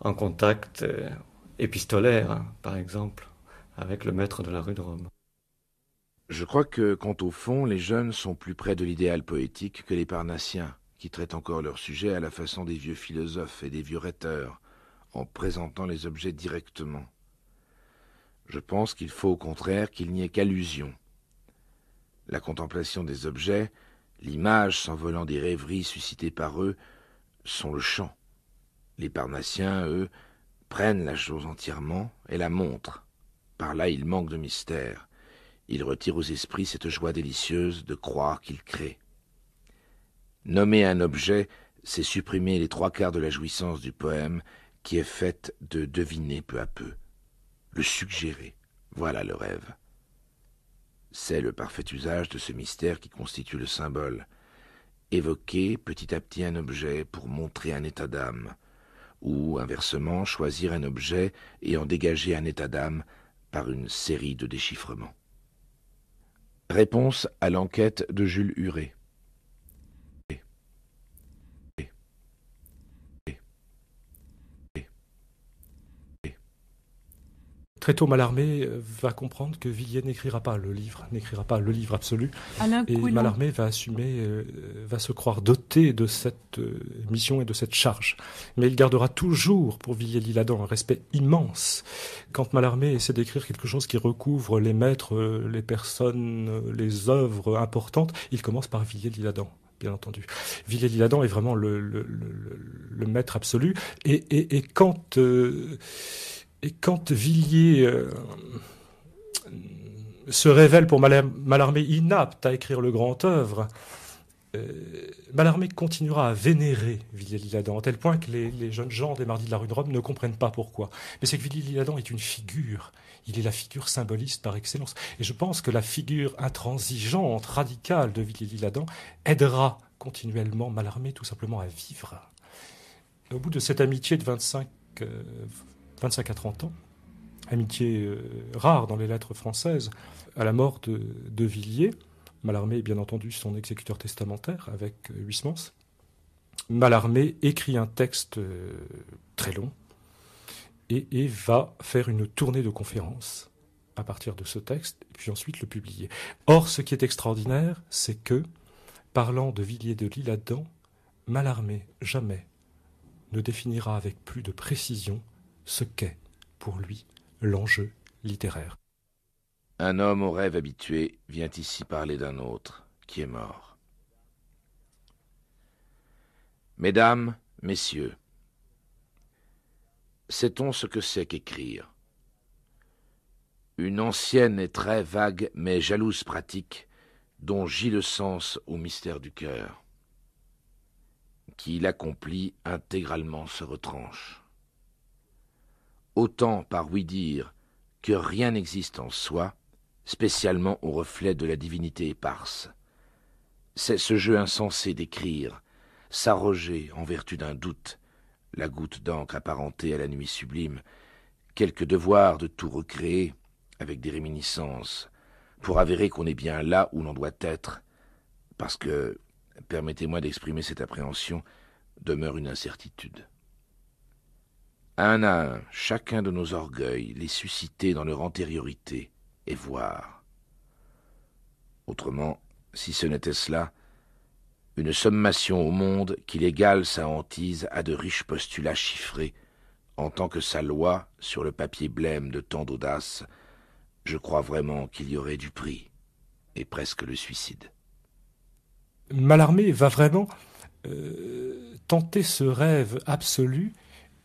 en contact euh, épistolaire, hein, par exemple, avec le maître de la rue de Rome. Je crois que, quant au fond, les jeunes sont plus près de l'idéal poétique que les Parnassiens qui traitent encore leur sujet à la façon des vieux philosophes et des vieux rhéteurs, en présentant les objets directement. Je pense qu'il faut au contraire qu'il n'y ait qu'allusion. La contemplation des objets, l'image s'envolant des rêveries suscitées par eux, sont le chant. Les parnassiens, eux, prennent la chose entièrement et la montrent. Par là, ils manquent de mystère. Ils retirent aux esprits cette joie délicieuse de croire qu'ils créent. Nommer un objet, c'est supprimer les trois quarts de la jouissance du poème qui est faite de deviner peu à peu, le suggérer. Voilà le rêve. C'est le parfait usage de ce mystère qui constitue le symbole. Évoquer petit à petit un objet pour montrer un état d'âme, ou inversement choisir un objet et en dégager un état d'âme par une série de déchiffrements. Réponse à l'enquête de Jules Huré. très tôt Malarmé euh, va comprendre que Villiers n'écrira pas le livre, n'écrira pas le livre absolu. et va assumer, euh, va se croire doté de cette euh, mission et de cette charge. Mais il gardera toujours pour villiers lisle un respect immense quand Malarmé essaie d'écrire quelque chose qui recouvre les maîtres, les personnes, les œuvres importantes. Il commence par villiers lisle bien entendu. villiers lisle est vraiment le, maître absolu. Et, quand et quand Villiers euh, se révèle pour Malarmé inapte à écrire le grand œuvre, euh, Malarmé continuera à vénérer villiers liladan à tel point que les, jeunes gens des Mardis de la rue de Rome ne comprennent pas pourquoi. Mais c'est que villiers lisle est une figure. Il est la figure symboliste par excellence. Et je pense que la figure intransigeante, radicale de villiers liladan aidera continuellement Malarmé tout simplement à vivre. Au bout de cette amitié de 25 cinq 25 à 30 ans, amitié euh, rare dans les lettres françaises, à la mort de, Villiers. Mallarmé est bien entendu son exécuteur testamentaire avec euh, Huysmans. Mallarmé écrit un texte euh, très long et, va faire une tournée de conférences à partir de ce texte, puis ensuite le publier. Or, ce qui est extraordinaire, c'est que, parlant de Villiers de l'Isle-Adam, Mallarmé jamais ne définira avec plus de précision ce qu'est, pour lui, l'enjeu littéraire. Un homme au rêve habitué vient ici parler d'un autre qui est mort. Mesdames, messieurs, sait-on ce que c'est qu'écrire Une ancienne et très vague mais jalouse pratique dont gît le sens au mystère du cœur, qui l'accomplit intégralement se retranche autant par oui dire que rien n'existe en soi, spécialement au reflet de la divinité éparse. C'est ce jeu insensé d'écrire, s'arroger en vertu d'un doute, la goutte d'encre apparentée à la nuit sublime, quelque devoir de tout recréer avec des réminiscences, pour avérer qu'on est bien là où l'on doit être, parce que, permettez-moi d'exprimer cette appréhension, demeure une incertitude. Un à un, chacun de nos orgueils, les susciter dans leur antériorité et voir. Autrement, si ce n'était cela, une sommation au monde qui l'égale sa hantise à de riches postulats chiffrés, en tant que sa loi sur le papier blême de tant d'audace, je crois vraiment qu'il y aurait du prix, et presque le suicide. Malarmé va vraiment euh, tenter ce rêve absolu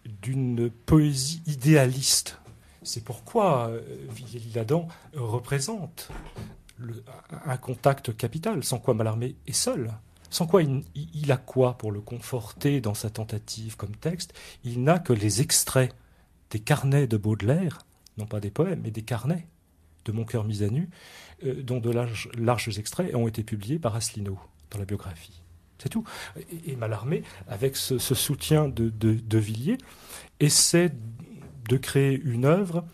d'une poésie idéaliste. C'est pourquoi euh, Ladan représente un contact capital, sans quoi Mallarmé est seul. Sans quoi il, a quoi pour le conforter dans sa tentative comme texte Il n'a que les extraits des carnets de Baudelaire, non pas des poèmes, mais des carnets de Mon cœur mis à nu, euh, dont de larges, larges extraits ont été publiés par Asselineau dans la biographie. C'est tout. Et, Malarmé, Mallarmé, avec ce, soutien de, Villiers, essaie de créer une œuvre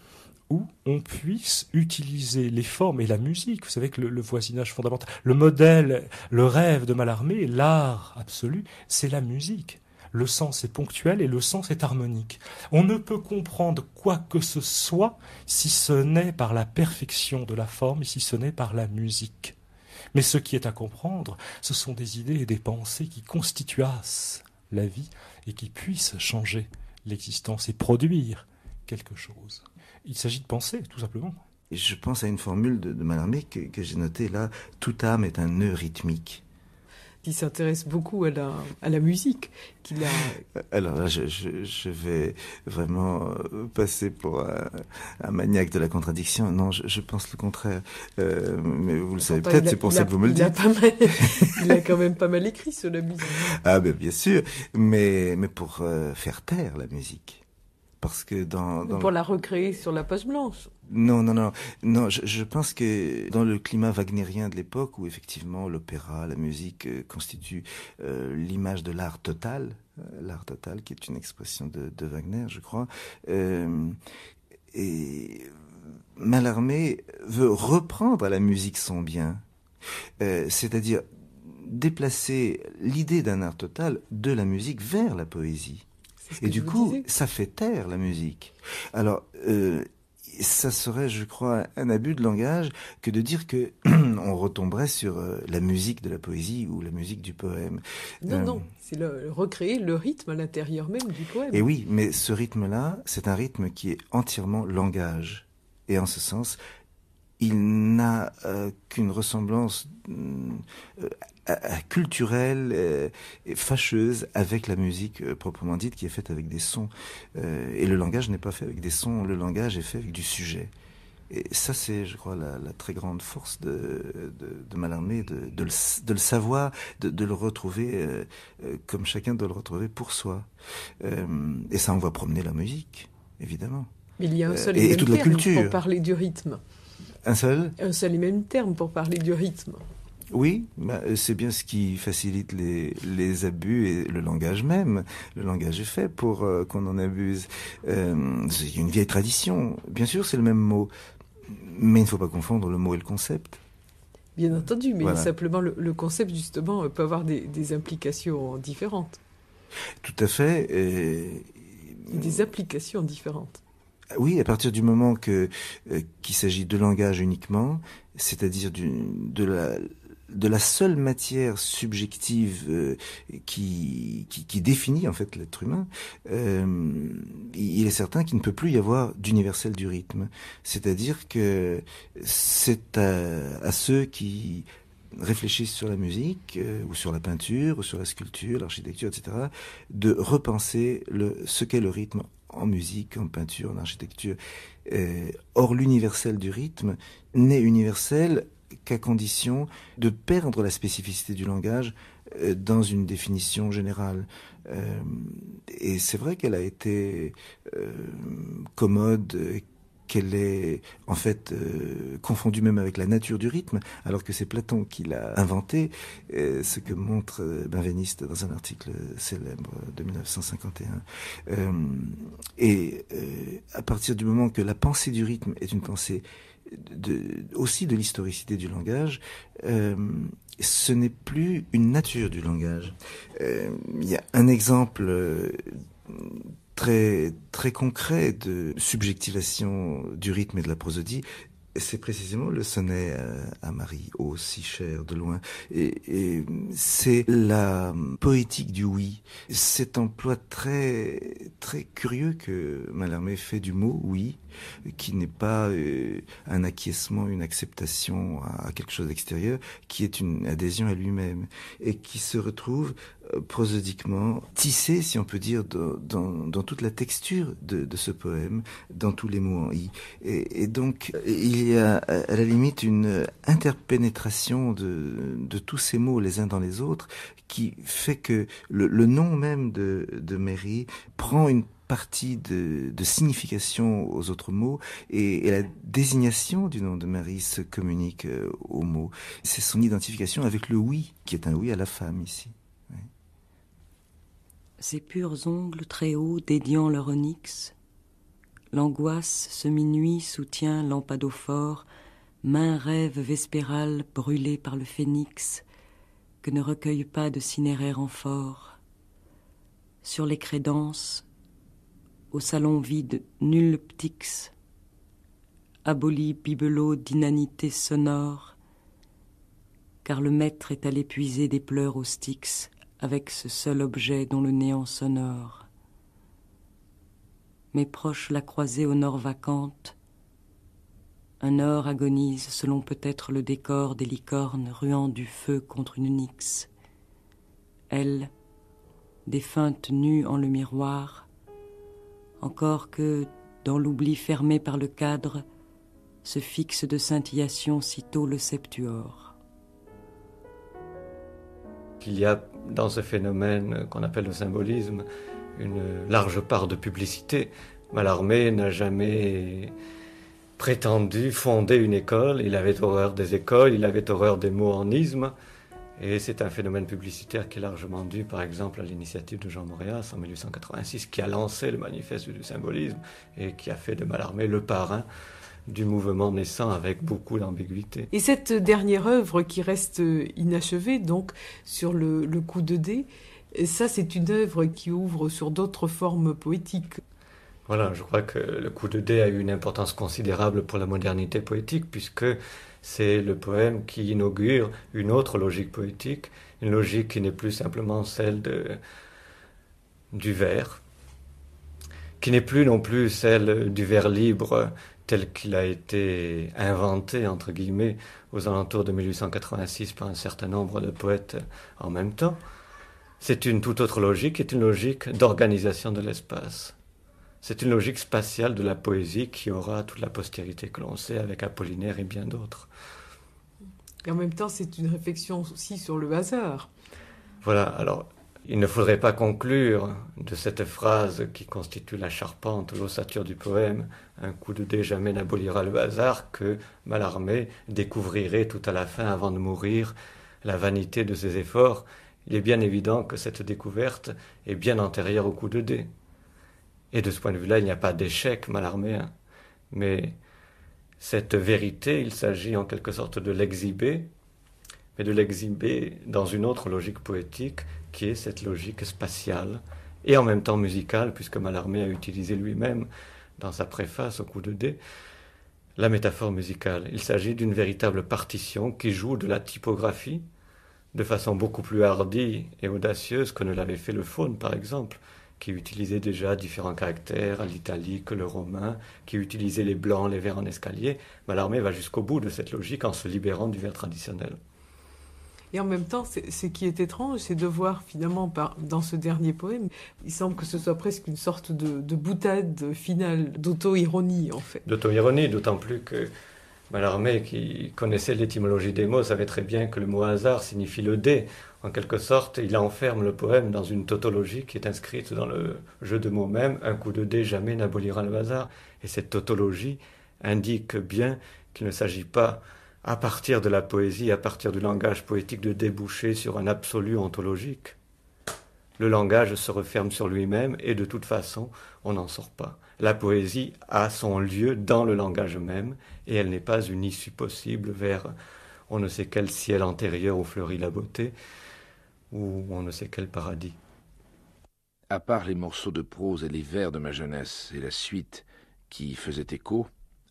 où on puisse utiliser les formes et la musique. Vous savez que le, le voisinage fondamental, le modèle, le rêve de Mallarmé, l'art absolu, c'est la musique. Le sens est ponctuel et le sens est harmonique. On ne peut comprendre quoi que ce soit si ce n'est par la perfection de la forme et si ce n'est par la musique. Mais ce qui est à comprendre, ce sont des idées et des pensées qui constituassent la vie et qui puissent changer l'existence et produire quelque chose. Il s'agit de penser, tout simplement. Je pense à une formule de, de que, que j'ai notée là, toute âme est un nœud rythmique qui s'intéresse beaucoup à la, à la musique. Qu'il a... Alors là, je, je, vais vraiment euh, passer pour un, maniaque de la contradiction. Non, je, pense le contraire. Euh, mais vous le savez peut-être, c'est pour ça que vous me le dites. Il a, quand même pas mal écrit sur la musique. Ah ben, bien sûr, mais, mais pour euh, faire taire la musique. Parce que dans, dans pour la recréer sur la page blanche. Non, non, non. Non, je, pense que dans le climat wagnérien de l'époque, où effectivement l'opéra, la musique constitue euh, constituent euh, l'image de l'art total, euh, l'art total qui est une expression de, de Wagner, je crois, et Mallarmé veut reprendre à la musique son bien, c'est-à-dire déplacer l'idée d'un art total de la musique vers la poésie. Et du coup, ça fait taire la musique. Alors, euh, ça serait, je crois, un abus de langage que de dire que on retomberait sur euh, la musique de la poésie ou la musique du poème. Non, euh, non, c'est recréer le rythme à l'intérieur même du poème. Et eh oui, mais ce rythme-là, c'est un rythme qui est entièrement langage. Et en ce sens, il n'a euh, qu'une ressemblance mm, euh, culturelle, euh, fâcheuse avec la musique euh, proprement dite qui est faite avec des sons. Euh, et le langage n'est pas fait avec des sons, le langage est fait avec du sujet. Et ça, c'est, je crois, la, la, très grande force de, de, de de, de, le, de, le, savoir, de, le retrouver comme chacun doit le retrouver pour soi. et ça, envoie promener la musique, évidemment. Mais il y a un seul et, toute la culture. pour parler du rythme. Un seul Un seul et même terme pour parler du rythme. Oui, bah, c'est bien ce qui facilite les, abus et le langage même. Le langage est fait pour euh, qu'on en abuse. Euh, c'est une vieille tradition. Bien sûr, c'est le même mot, mais il ne faut pas confondre le mot et le concept. Bien entendu, mais simplement le, concept justement peut avoir des, implications différentes. Tout à fait. Des applications euh, différentes. Oui, à partir du moment que qu'il s'agit de langage uniquement, c'est-à-dire de la de la seule matière subjective euh, qui, définit en fait l'être humain, euh, il est certain qu'il ne peut plus y avoir d'universel du rythme. C'est-à-dire que c'est à, ceux qui réfléchissent sur la musique euh, ou sur la peinture ou sur la sculpture, l'architecture, etc., de repenser ce qu'est le rythme en musique, en peinture, en architecture. or, l'universel du rythme n'est universel qu'à condition de perdre la spécificité du langage euh, dans une définition générale. Euh, et c'est vrai qu'elle a été euh, commode qu'elle est en fait confondue même avec la nature du rythme, alors que c'est Platon qui l'a inventé, ce que montre Benveniste dans un article célèbre de 1951. et à partir du moment que la pensée du rythme est une pensée de, aussi de l'historicité du langage, euh, ce n'est plus une nature du langage. Euh, il y a un exemple euh, très très concret de subjectivation du rythme et de la prosodie. C'est précisément le sonnet à, Marie, aussi cher de loin. Et, c'est la poétique du oui. Cet emploi très très curieux que Mallarmé fait du mot oui qui n'est pas euh, un acquiescement, une acceptation à, quelque chose d'extérieur, qui est une adhésion à lui-même et qui se retrouve euh, prosodiquement tissé, si on peut dire, dans, toute la texture de, ce poème, dans tous les mots en i. Et, donc, il y a à la limite une interpénétration de, tous ces mots les uns dans les autres qui fait que le, nom même de, de Mary prend une partie de, signification aux autres mots et, la désignation du nom de Marie se communique euh, aux mots. C'est son identification avec le oui, qui est un oui à la femme ici. ces purs ongles très hauts dédiant leur onyx, l'angoisse semi minuit soutient fort. main rêve vespérale brûlée par le phénix, que ne recueille pas de cinéraire en fort Sur les crédences, au salon vide, nul ptix, aboli bibelot d'inanité sonore, car le maître est allé puiser des pleurs au styx avec ce seul objet dont le néant sonore. Mes proches la croisée au nord vacante, un or agonise selon peut-être le décor des licornes ruant du feu contre une unix. Elle, défunte nue en le miroir, encore que, dans l'oubli fermé par le cadre, se fixe de scintillation sitôt le septuor. Il y a dans ce phénomène qu'on appelle le symbolisme une large part de publicité. Mallarmé n'a jamais prétendu fonder une école. Il avait horreur des écoles, il avait horreur des mots et c'est un phénomène publicitaire qui est largement dû, par exemple, à l'initiative de Jean Moréas en 1886, qui a lancé le manifeste du symbolisme et qui a fait de Mallarmé le parrain du mouvement naissant avec beaucoup d'ambiguïté. Et cette dernière œuvre qui reste inachevée, donc, sur le, le coup de dé, ça, c'est une œuvre qui ouvre sur d'autres formes poétiques. Voilà, je crois que le coup de dé a eu une importance considérable pour la modernité poétique, puisque c'est le poème qui inaugure une autre logique poétique, une logique qui n'est plus simplement celle du vers, qui n'est plus non plus celle du vers libre tel qu'il a été inventé, entre guillemets, aux alentours de 1886 par un certain nombre de poètes en même temps. C'est une toute autre logique, est une logique d'organisation de l'espace. C'est une logique spatiale de la poésie qui aura toute la postérité que l'on sait avec Apollinaire et bien d'autres. Et en même temps, c'est une réflexion aussi sur le hasard. Voilà, alors il ne faudrait pas conclure de cette phrase qui constitue la charpente, l'ossature du poème, un coup de dé jamais n'abolira le hasard, que Mallarmé découvrirait tout à la fin, avant de mourir, la vanité de ses efforts. Il est bien évident que cette découverte est bien antérieure au coup de dé. Et de ce point de vue-là, il n'y a pas d'échec malarmé, Mais cette vérité, il s'agit en quelque sorte de l'exhiber, mais de l'exhiber dans une autre logique poétique qui est cette logique spatiale et en même temps musicale, puisque Mallarmé a utilisé lui-même dans sa préface au coup de dé la métaphore musicale. Il s'agit d'une véritable partition qui joue de la typographie de façon beaucoup plus hardie et audacieuse que ne l'avait fait le faune, par exemple qui utilisait déjà différents caractères, l'italique, le romain, qui utilisait les blancs, les verts en escalier. Mais l'armée va jusqu'au bout de cette logique en se libérant du vert traditionnel. Et en même temps, ce qui est étrange, c'est de voir finalement par, dans ce dernier poème, il semble que ce soit presque une sorte de, de boutade finale, d'auto-ironie en fait. D'auto-ironie, d'autant plus que Mallarmé, qui connaissait l'étymologie des mots, savait très bien que le mot hasard signifie le dé. En quelque sorte, il enferme le poème dans une tautologie qui est inscrite dans le jeu de mots même. Un coup de dé jamais n'abolira le hasard. Et cette tautologie indique bien qu'il ne s'agit pas, à partir de la poésie, à partir du langage poétique, de déboucher sur un absolu ontologique. Le langage se referme sur lui-même et de toute façon, on n'en sort pas la poésie a son lieu dans le langage même et elle n'est pas une issue possible vers on ne sait quel ciel antérieur où fleurit la beauté ou on ne sait quel paradis. À part les morceaux de prose et les vers de ma jeunesse et la suite qui faisait écho,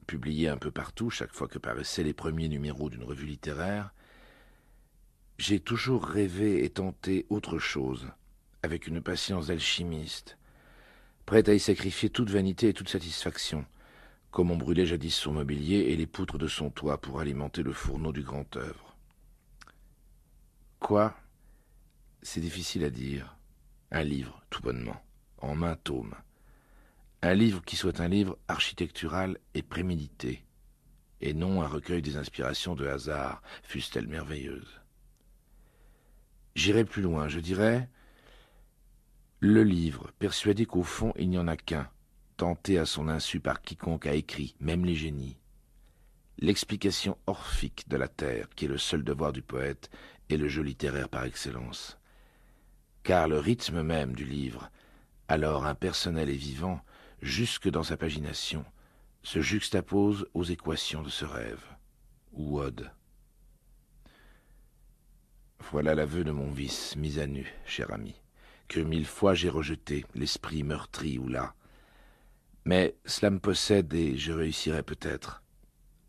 publiés un peu partout chaque fois que paraissaient les premiers numéros d'une revue littéraire, j'ai toujours rêvé et tenté autre chose, avec une patience d'alchimiste, prête à y sacrifier toute vanité et toute satisfaction, comme on brûlait jadis son mobilier et les poutres de son toit pour alimenter le fourneau du grand œuvre. Quoi C'est difficile à dire. Un livre, tout bonnement, en main tome. Un livre qui soit un livre architectural et prémédité, et non un recueil des inspirations de hasard, fussent-elles merveilleuses. J'irai plus loin, je dirais le livre, persuadé qu'au fond il n'y en a qu'un, tenté à son insu par quiconque a écrit, même les génies. L'explication orphique de la terre, qui est le seul devoir du poète, est le jeu littéraire par excellence. Car le rythme même du livre, alors impersonnel et vivant, jusque dans sa pagination, se juxtapose aux équations de ce rêve, ou ode. Voilà l'aveu de mon vice mis à nu, cher ami que mille fois j'ai rejeté, l'esprit meurtri ou là. Mais cela me possède et je réussirai peut-être.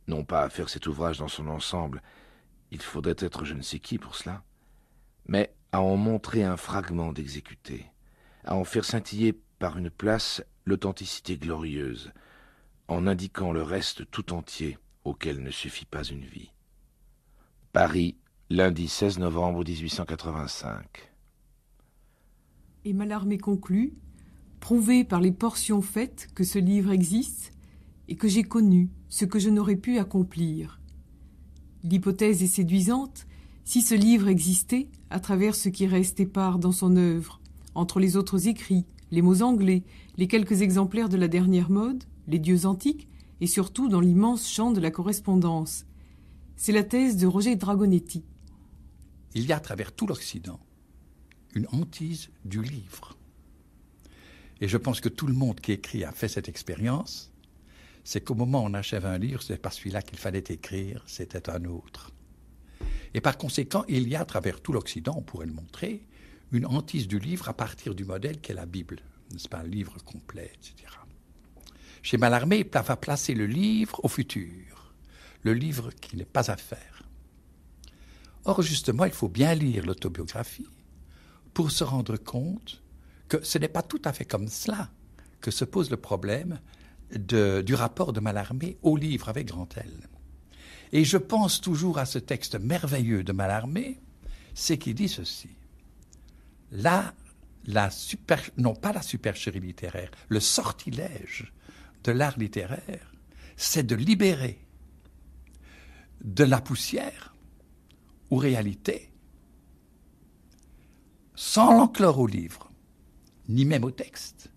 Non pas à faire cet ouvrage dans son ensemble, il faudrait être je ne sais qui pour cela, mais à en montrer un fragment d'exécuté, à en faire scintiller par une place l'authenticité glorieuse, en indiquant le reste tout entier auquel ne suffit pas une vie. Paris, lundi 16 novembre 1885. Et Mallarmé conclut prouvé par les portions faites que ce livre existe et que j'ai connu ce que je n'aurais pu accomplir. L'hypothèse est séduisante si ce livre existait à travers ce qui reste épars dans son œuvre, entre les autres écrits, les mots anglais, les quelques exemplaires de la dernière mode, les dieux antiques, et surtout dans l'immense champ de la correspondance. C'est la thèse de Roger Dragonetti. Il y a à travers tout l'Occident une hantise du livre. Et je pense que tout le monde qui écrit a fait cette expérience, c'est qu'au moment où on achève un livre, c'est pas celui-là qu'il fallait écrire, c'était un autre. Et par conséquent, il y a à travers tout l'Occident, on pourrait le montrer, une hantise du livre à partir du modèle qu'est la Bible, nest pas, un livre complet, etc. Chez Malarmé, il va placer le livre au futur, le livre qui n'est pas à faire. Or, justement, il faut bien lire l'autobiographie pour se rendre compte que ce n'est pas tout à fait comme cela que se pose le problème du rapport de Mallarmé au livre avec Grantel. Et je pense toujours à ce texte merveilleux de Mallarmé, c'est qu'il dit ceci. Là, non pas la supercherie littéraire, le sortilège de l'art littéraire, c'est de libérer de la poussière, ou réalité, sans l'enclore au livre, ni même au texte,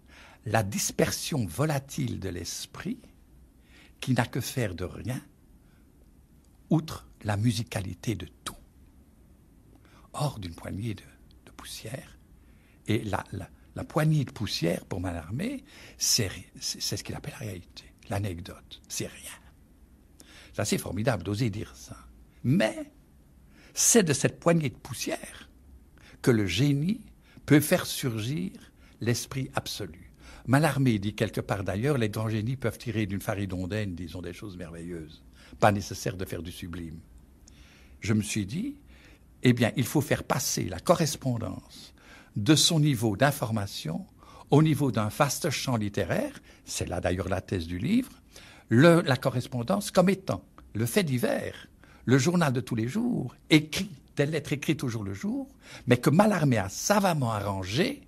la dispersion volatile de l'esprit qui n'a que faire de rien, outre la musicalité de tout, hors d'une poignée de, poussière. Et la, poignée de poussière, pour m'alarmer, c'est ce qu'il appelle la réalité, l'anecdote, c'est rien. C'est assez formidable d'oser dire ça. Mais c'est de cette poignée de poussière que le génie peut faire surgir l'esprit absolu. Malarmé dit quelque part d'ailleurs, les grands génies peuvent tirer d'une faridondaine, disons, des choses merveilleuses. Pas nécessaire de faire du sublime. Je me suis dit, eh bien, il faut faire passer la correspondance de son niveau d'information au niveau d'un vaste champ littéraire, c'est là d'ailleurs la thèse du livre, la correspondance comme étant le fait divers, le journal de tous les jours, écrit telle lettres écrites au jour le jour, mais que Mallarmé a savamment arrangé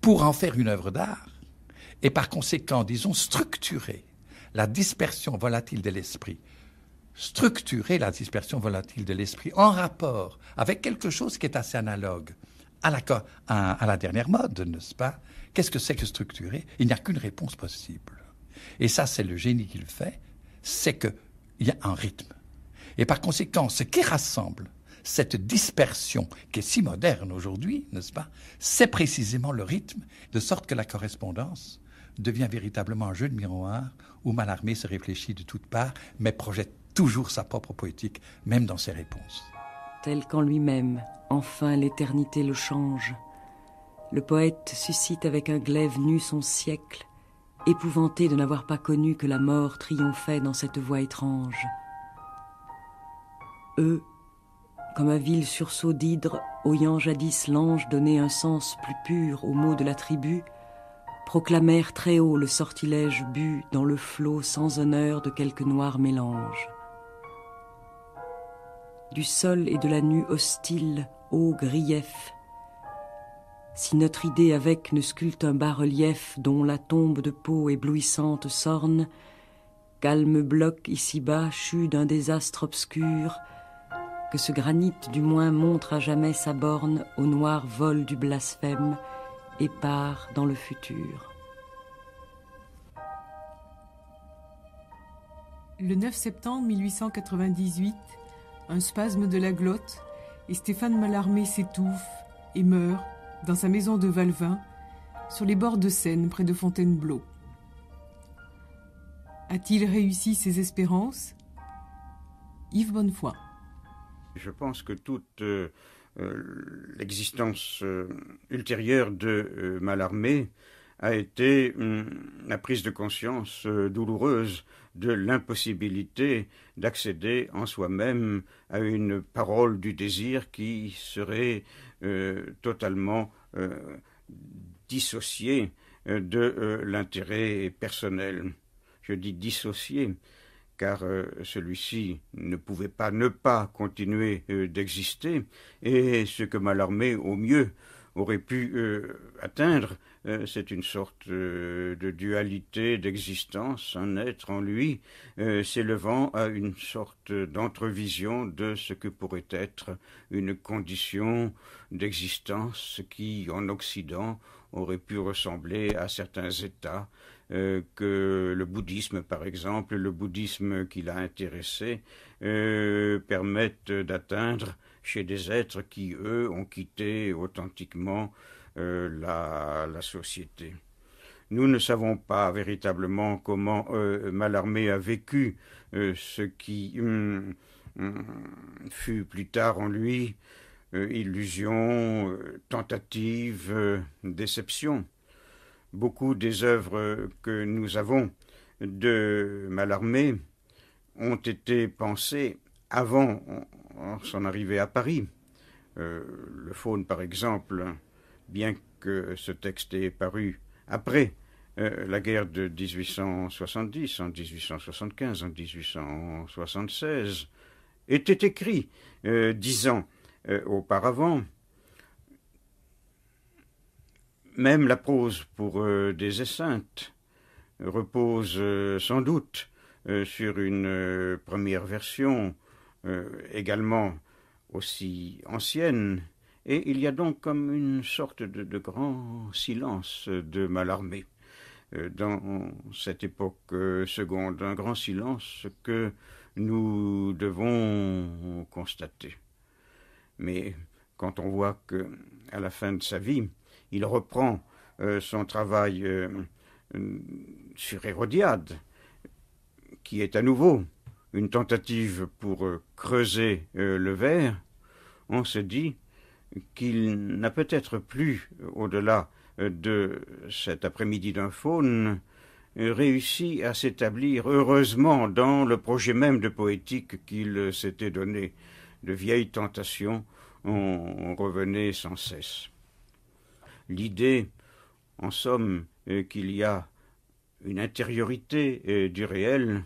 pour en faire une œuvre d'art, et par conséquent, disons, structurer la dispersion volatile de l'esprit, structurer la dispersion volatile de l'esprit en rapport avec quelque chose qui est assez analogue à la, à la dernière mode, n'est-ce pas Qu'est-ce que c'est que structurer Il n'y a qu'une réponse possible. Et ça, c'est le génie qu'il fait, c'est qu'il y a un rythme. Et par conséquent, ce qui rassemble cette dispersion qui est si moderne aujourd'hui, n'est-ce pas C'est précisément le rythme, de sorte que la correspondance devient véritablement un jeu de miroir où Malarmé se réfléchit de toutes parts, mais projette toujours sa propre poétique, même dans ses réponses. Tel qu'en lui-même, enfin l'éternité le change. Le poète suscite avec un glaive nu son siècle, épouvanté de n'avoir pas connu que la mort triomphait dans cette voie étrange. Eux comme un vil sursaut d'hydre, oyant jadis l'ange donner un sens plus pur aux mots de la tribu, proclamèrent très haut le sortilège bu dans le flot sans honneur de quelque noir mélange. Du sol et de la nue hostile, ô grief, si notre idée avec ne sculpte un bas-relief dont la tombe de peau éblouissante s'orne, calme bloc ici-bas, chut d'un désastre obscur, que ce granit du moins montre à jamais sa borne au noir vol du blasphème et part dans le futur. Le 9 septembre 1898, un spasme de la glotte et Stéphane Mallarmé s'étouffe et meurt dans sa maison de Valvin, sur les bords de Seine, près de Fontainebleau. A-t-il réussi ses espérances Yves Bonnefoy. Je pense que toute euh, euh, l'existence euh, ultérieure de Malarmé a été hum, la prise de conscience douloureuse de l'impossibilité d'accéder en soi-même à une parole du désir qui serait totalement dissociée de l'intérêt personnel. Je dis dissociée car euh, celui-ci ne pouvait pas ne pas continuer euh, d'exister, et ce que Mallarmé, au mieux, aurait pu euh, atteindre, c'est une sorte de dualité d'existence, un être en lui s'élevant à une sorte d'entrevision de ce que pourrait être une condition d'existence qui, en Occident, aurait pu ressembler à certains états euh, que le bouddhisme, par exemple, le bouddhisme qui l'a intéressé, euh, permettent d'atteindre chez des êtres qui, eux, ont quitté authentiquement euh, la, société. Nous ne savons pas véritablement comment euh, Mallarmé a vécu ce qui hum, hum, fut plus tard en lui illusion, tentative, déception. Beaucoup des œuvres que nous avons de Malarmé ont été pensées avant son arrivée à Paris. Euh, le faune, par exemple, bien que ce texte ait paru après euh, la guerre de 1870, en 1875, en 1876, était écrit euh, dix ans auparavant même la prose pour euh, des esseintes repose euh, sans doute euh, sur une première version également aussi ancienne, et il y a donc comme une sorte de, grand silence de Malarmé dans cette époque seconde, un grand silence que nous devons constater. Mais quand on voit que, à la fin de sa vie, il reprend euh, son travail euh, euh, sur Hérodiade, qui est à nouveau une tentative pour creuser le verre, on se dit qu'il n'a peut-être plus, au-delà de cet après-midi d'un faune, réussi à s'établir heureusement dans le projet même de poétique qu'il s'était donné. De vieilles tentations on revenait sans cesse l'idée, en somme, euh, qu'il y a une intériorité euh, du réel,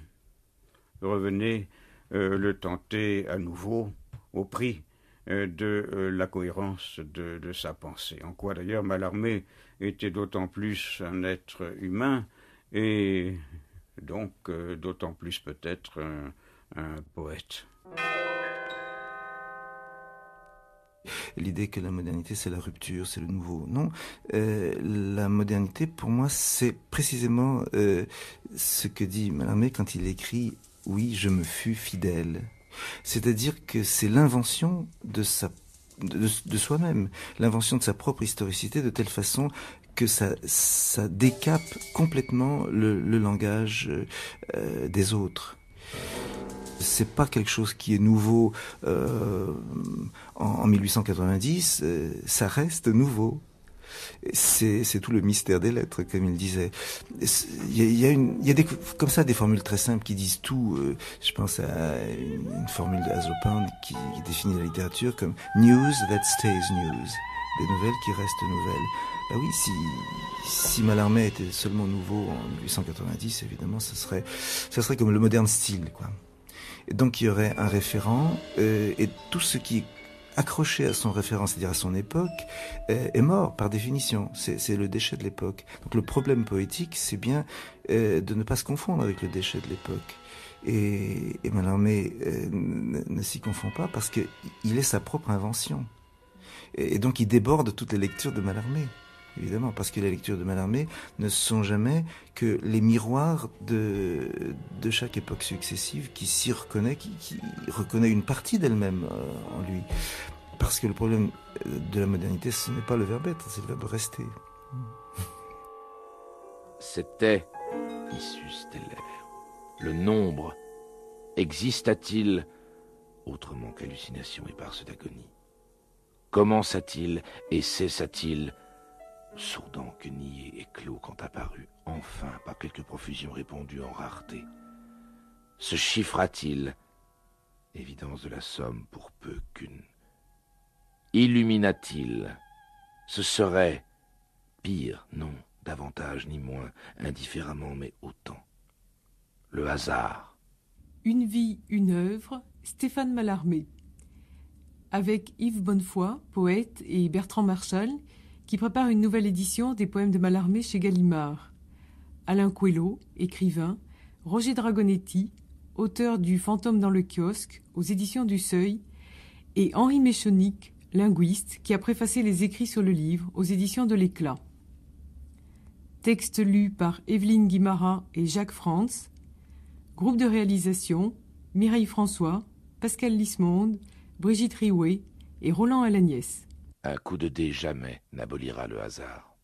revenait euh, le tenter à nouveau au prix de la cohérence de, sa pensée. En quoi d'ailleurs Mallarmé était d'autant plus un être humain et donc d'autant plus peut-être un poète. l'idée que la modernité c'est la rupture, c'est le nouveau. Non, euh, la modernité pour moi c'est précisément euh, ce que dit Mallarmé quand il écrit Oui, je me fus fidèle. C'est-à-dire que c'est l'invention de de, soi-même, l'invention de sa propre historicité de telle façon que ça, ça décape complètement le, langage euh, des autres. C'est pas quelque chose qui est nouveau euh, en, 1890, euh, ça reste nouveau. C'est tout le mystère des lettres, comme il disait. Il y a, y a, une, y a des, comme ça des formules très simples qui disent tout. Euh, je pense à une, formule de qui, qui définit la littérature comme news that stays news, des nouvelles qui restent nouvelles. Bah oui, si, si Mallarmé était seulement nouveau en 1890, évidemment, ce serait, ça serait comme le moderne style, quoi. Donc il y aurait un référent euh, et tout ce qui est accroché à son référent, c'est-à-dire à son époque, euh, est mort par définition. C'est le déchet de l'époque. Donc le problème poétique, c'est bien euh, de ne pas se confondre avec le déchet de l'époque. Et, et ne, s'y confond pas parce qu'il est sa propre invention. Et, donc il déborde toutes les lectures de Malarmé évidemment, parce que les lectures de Mallarmé ne sont jamais que les miroirs de, chaque époque successive qui s'y reconnaît, qui, reconnaît une partie d'elle-même euh, en lui. Parce que le problème euh, de la modernité, ce n'est pas le verbe être, c'est le verbe rester. C'était issue stellaire. Le nombre exista-t-il autrement qu'hallucination et parce d'agonie Commença-t-il et cessa-t-il Sourdant, que nié et clos quand apparut, enfin, par quelques profusions répandues en rareté. Se chiffra-t-il Évidence de la somme pour peu qu'une. Illumina-t-il Ce serait pire, non, davantage ni moins, indifféremment mais autant. Le hasard. Une vie, une œuvre, Stéphane Mallarmé. Avec Yves Bonnefoy, poète, et Bertrand Marchal, qui prépare une nouvelle édition des poèmes de Mallarmé chez Gallimard. Alain Coelho, écrivain, Roger Dragonetti, auteur du Fantôme dans le kiosque aux éditions du Seuil, et Henri Méchonic, linguiste, qui a préfacé les écrits sur le livre aux éditions de l'Éclat. Texte lu par Evelyne Guimara et Jacques France, Groupe de réalisation Mireille François, Pascal Lismonde, Brigitte Riouet et Roland Alagnès. Un coup de dé jamais n'abolira le hasard.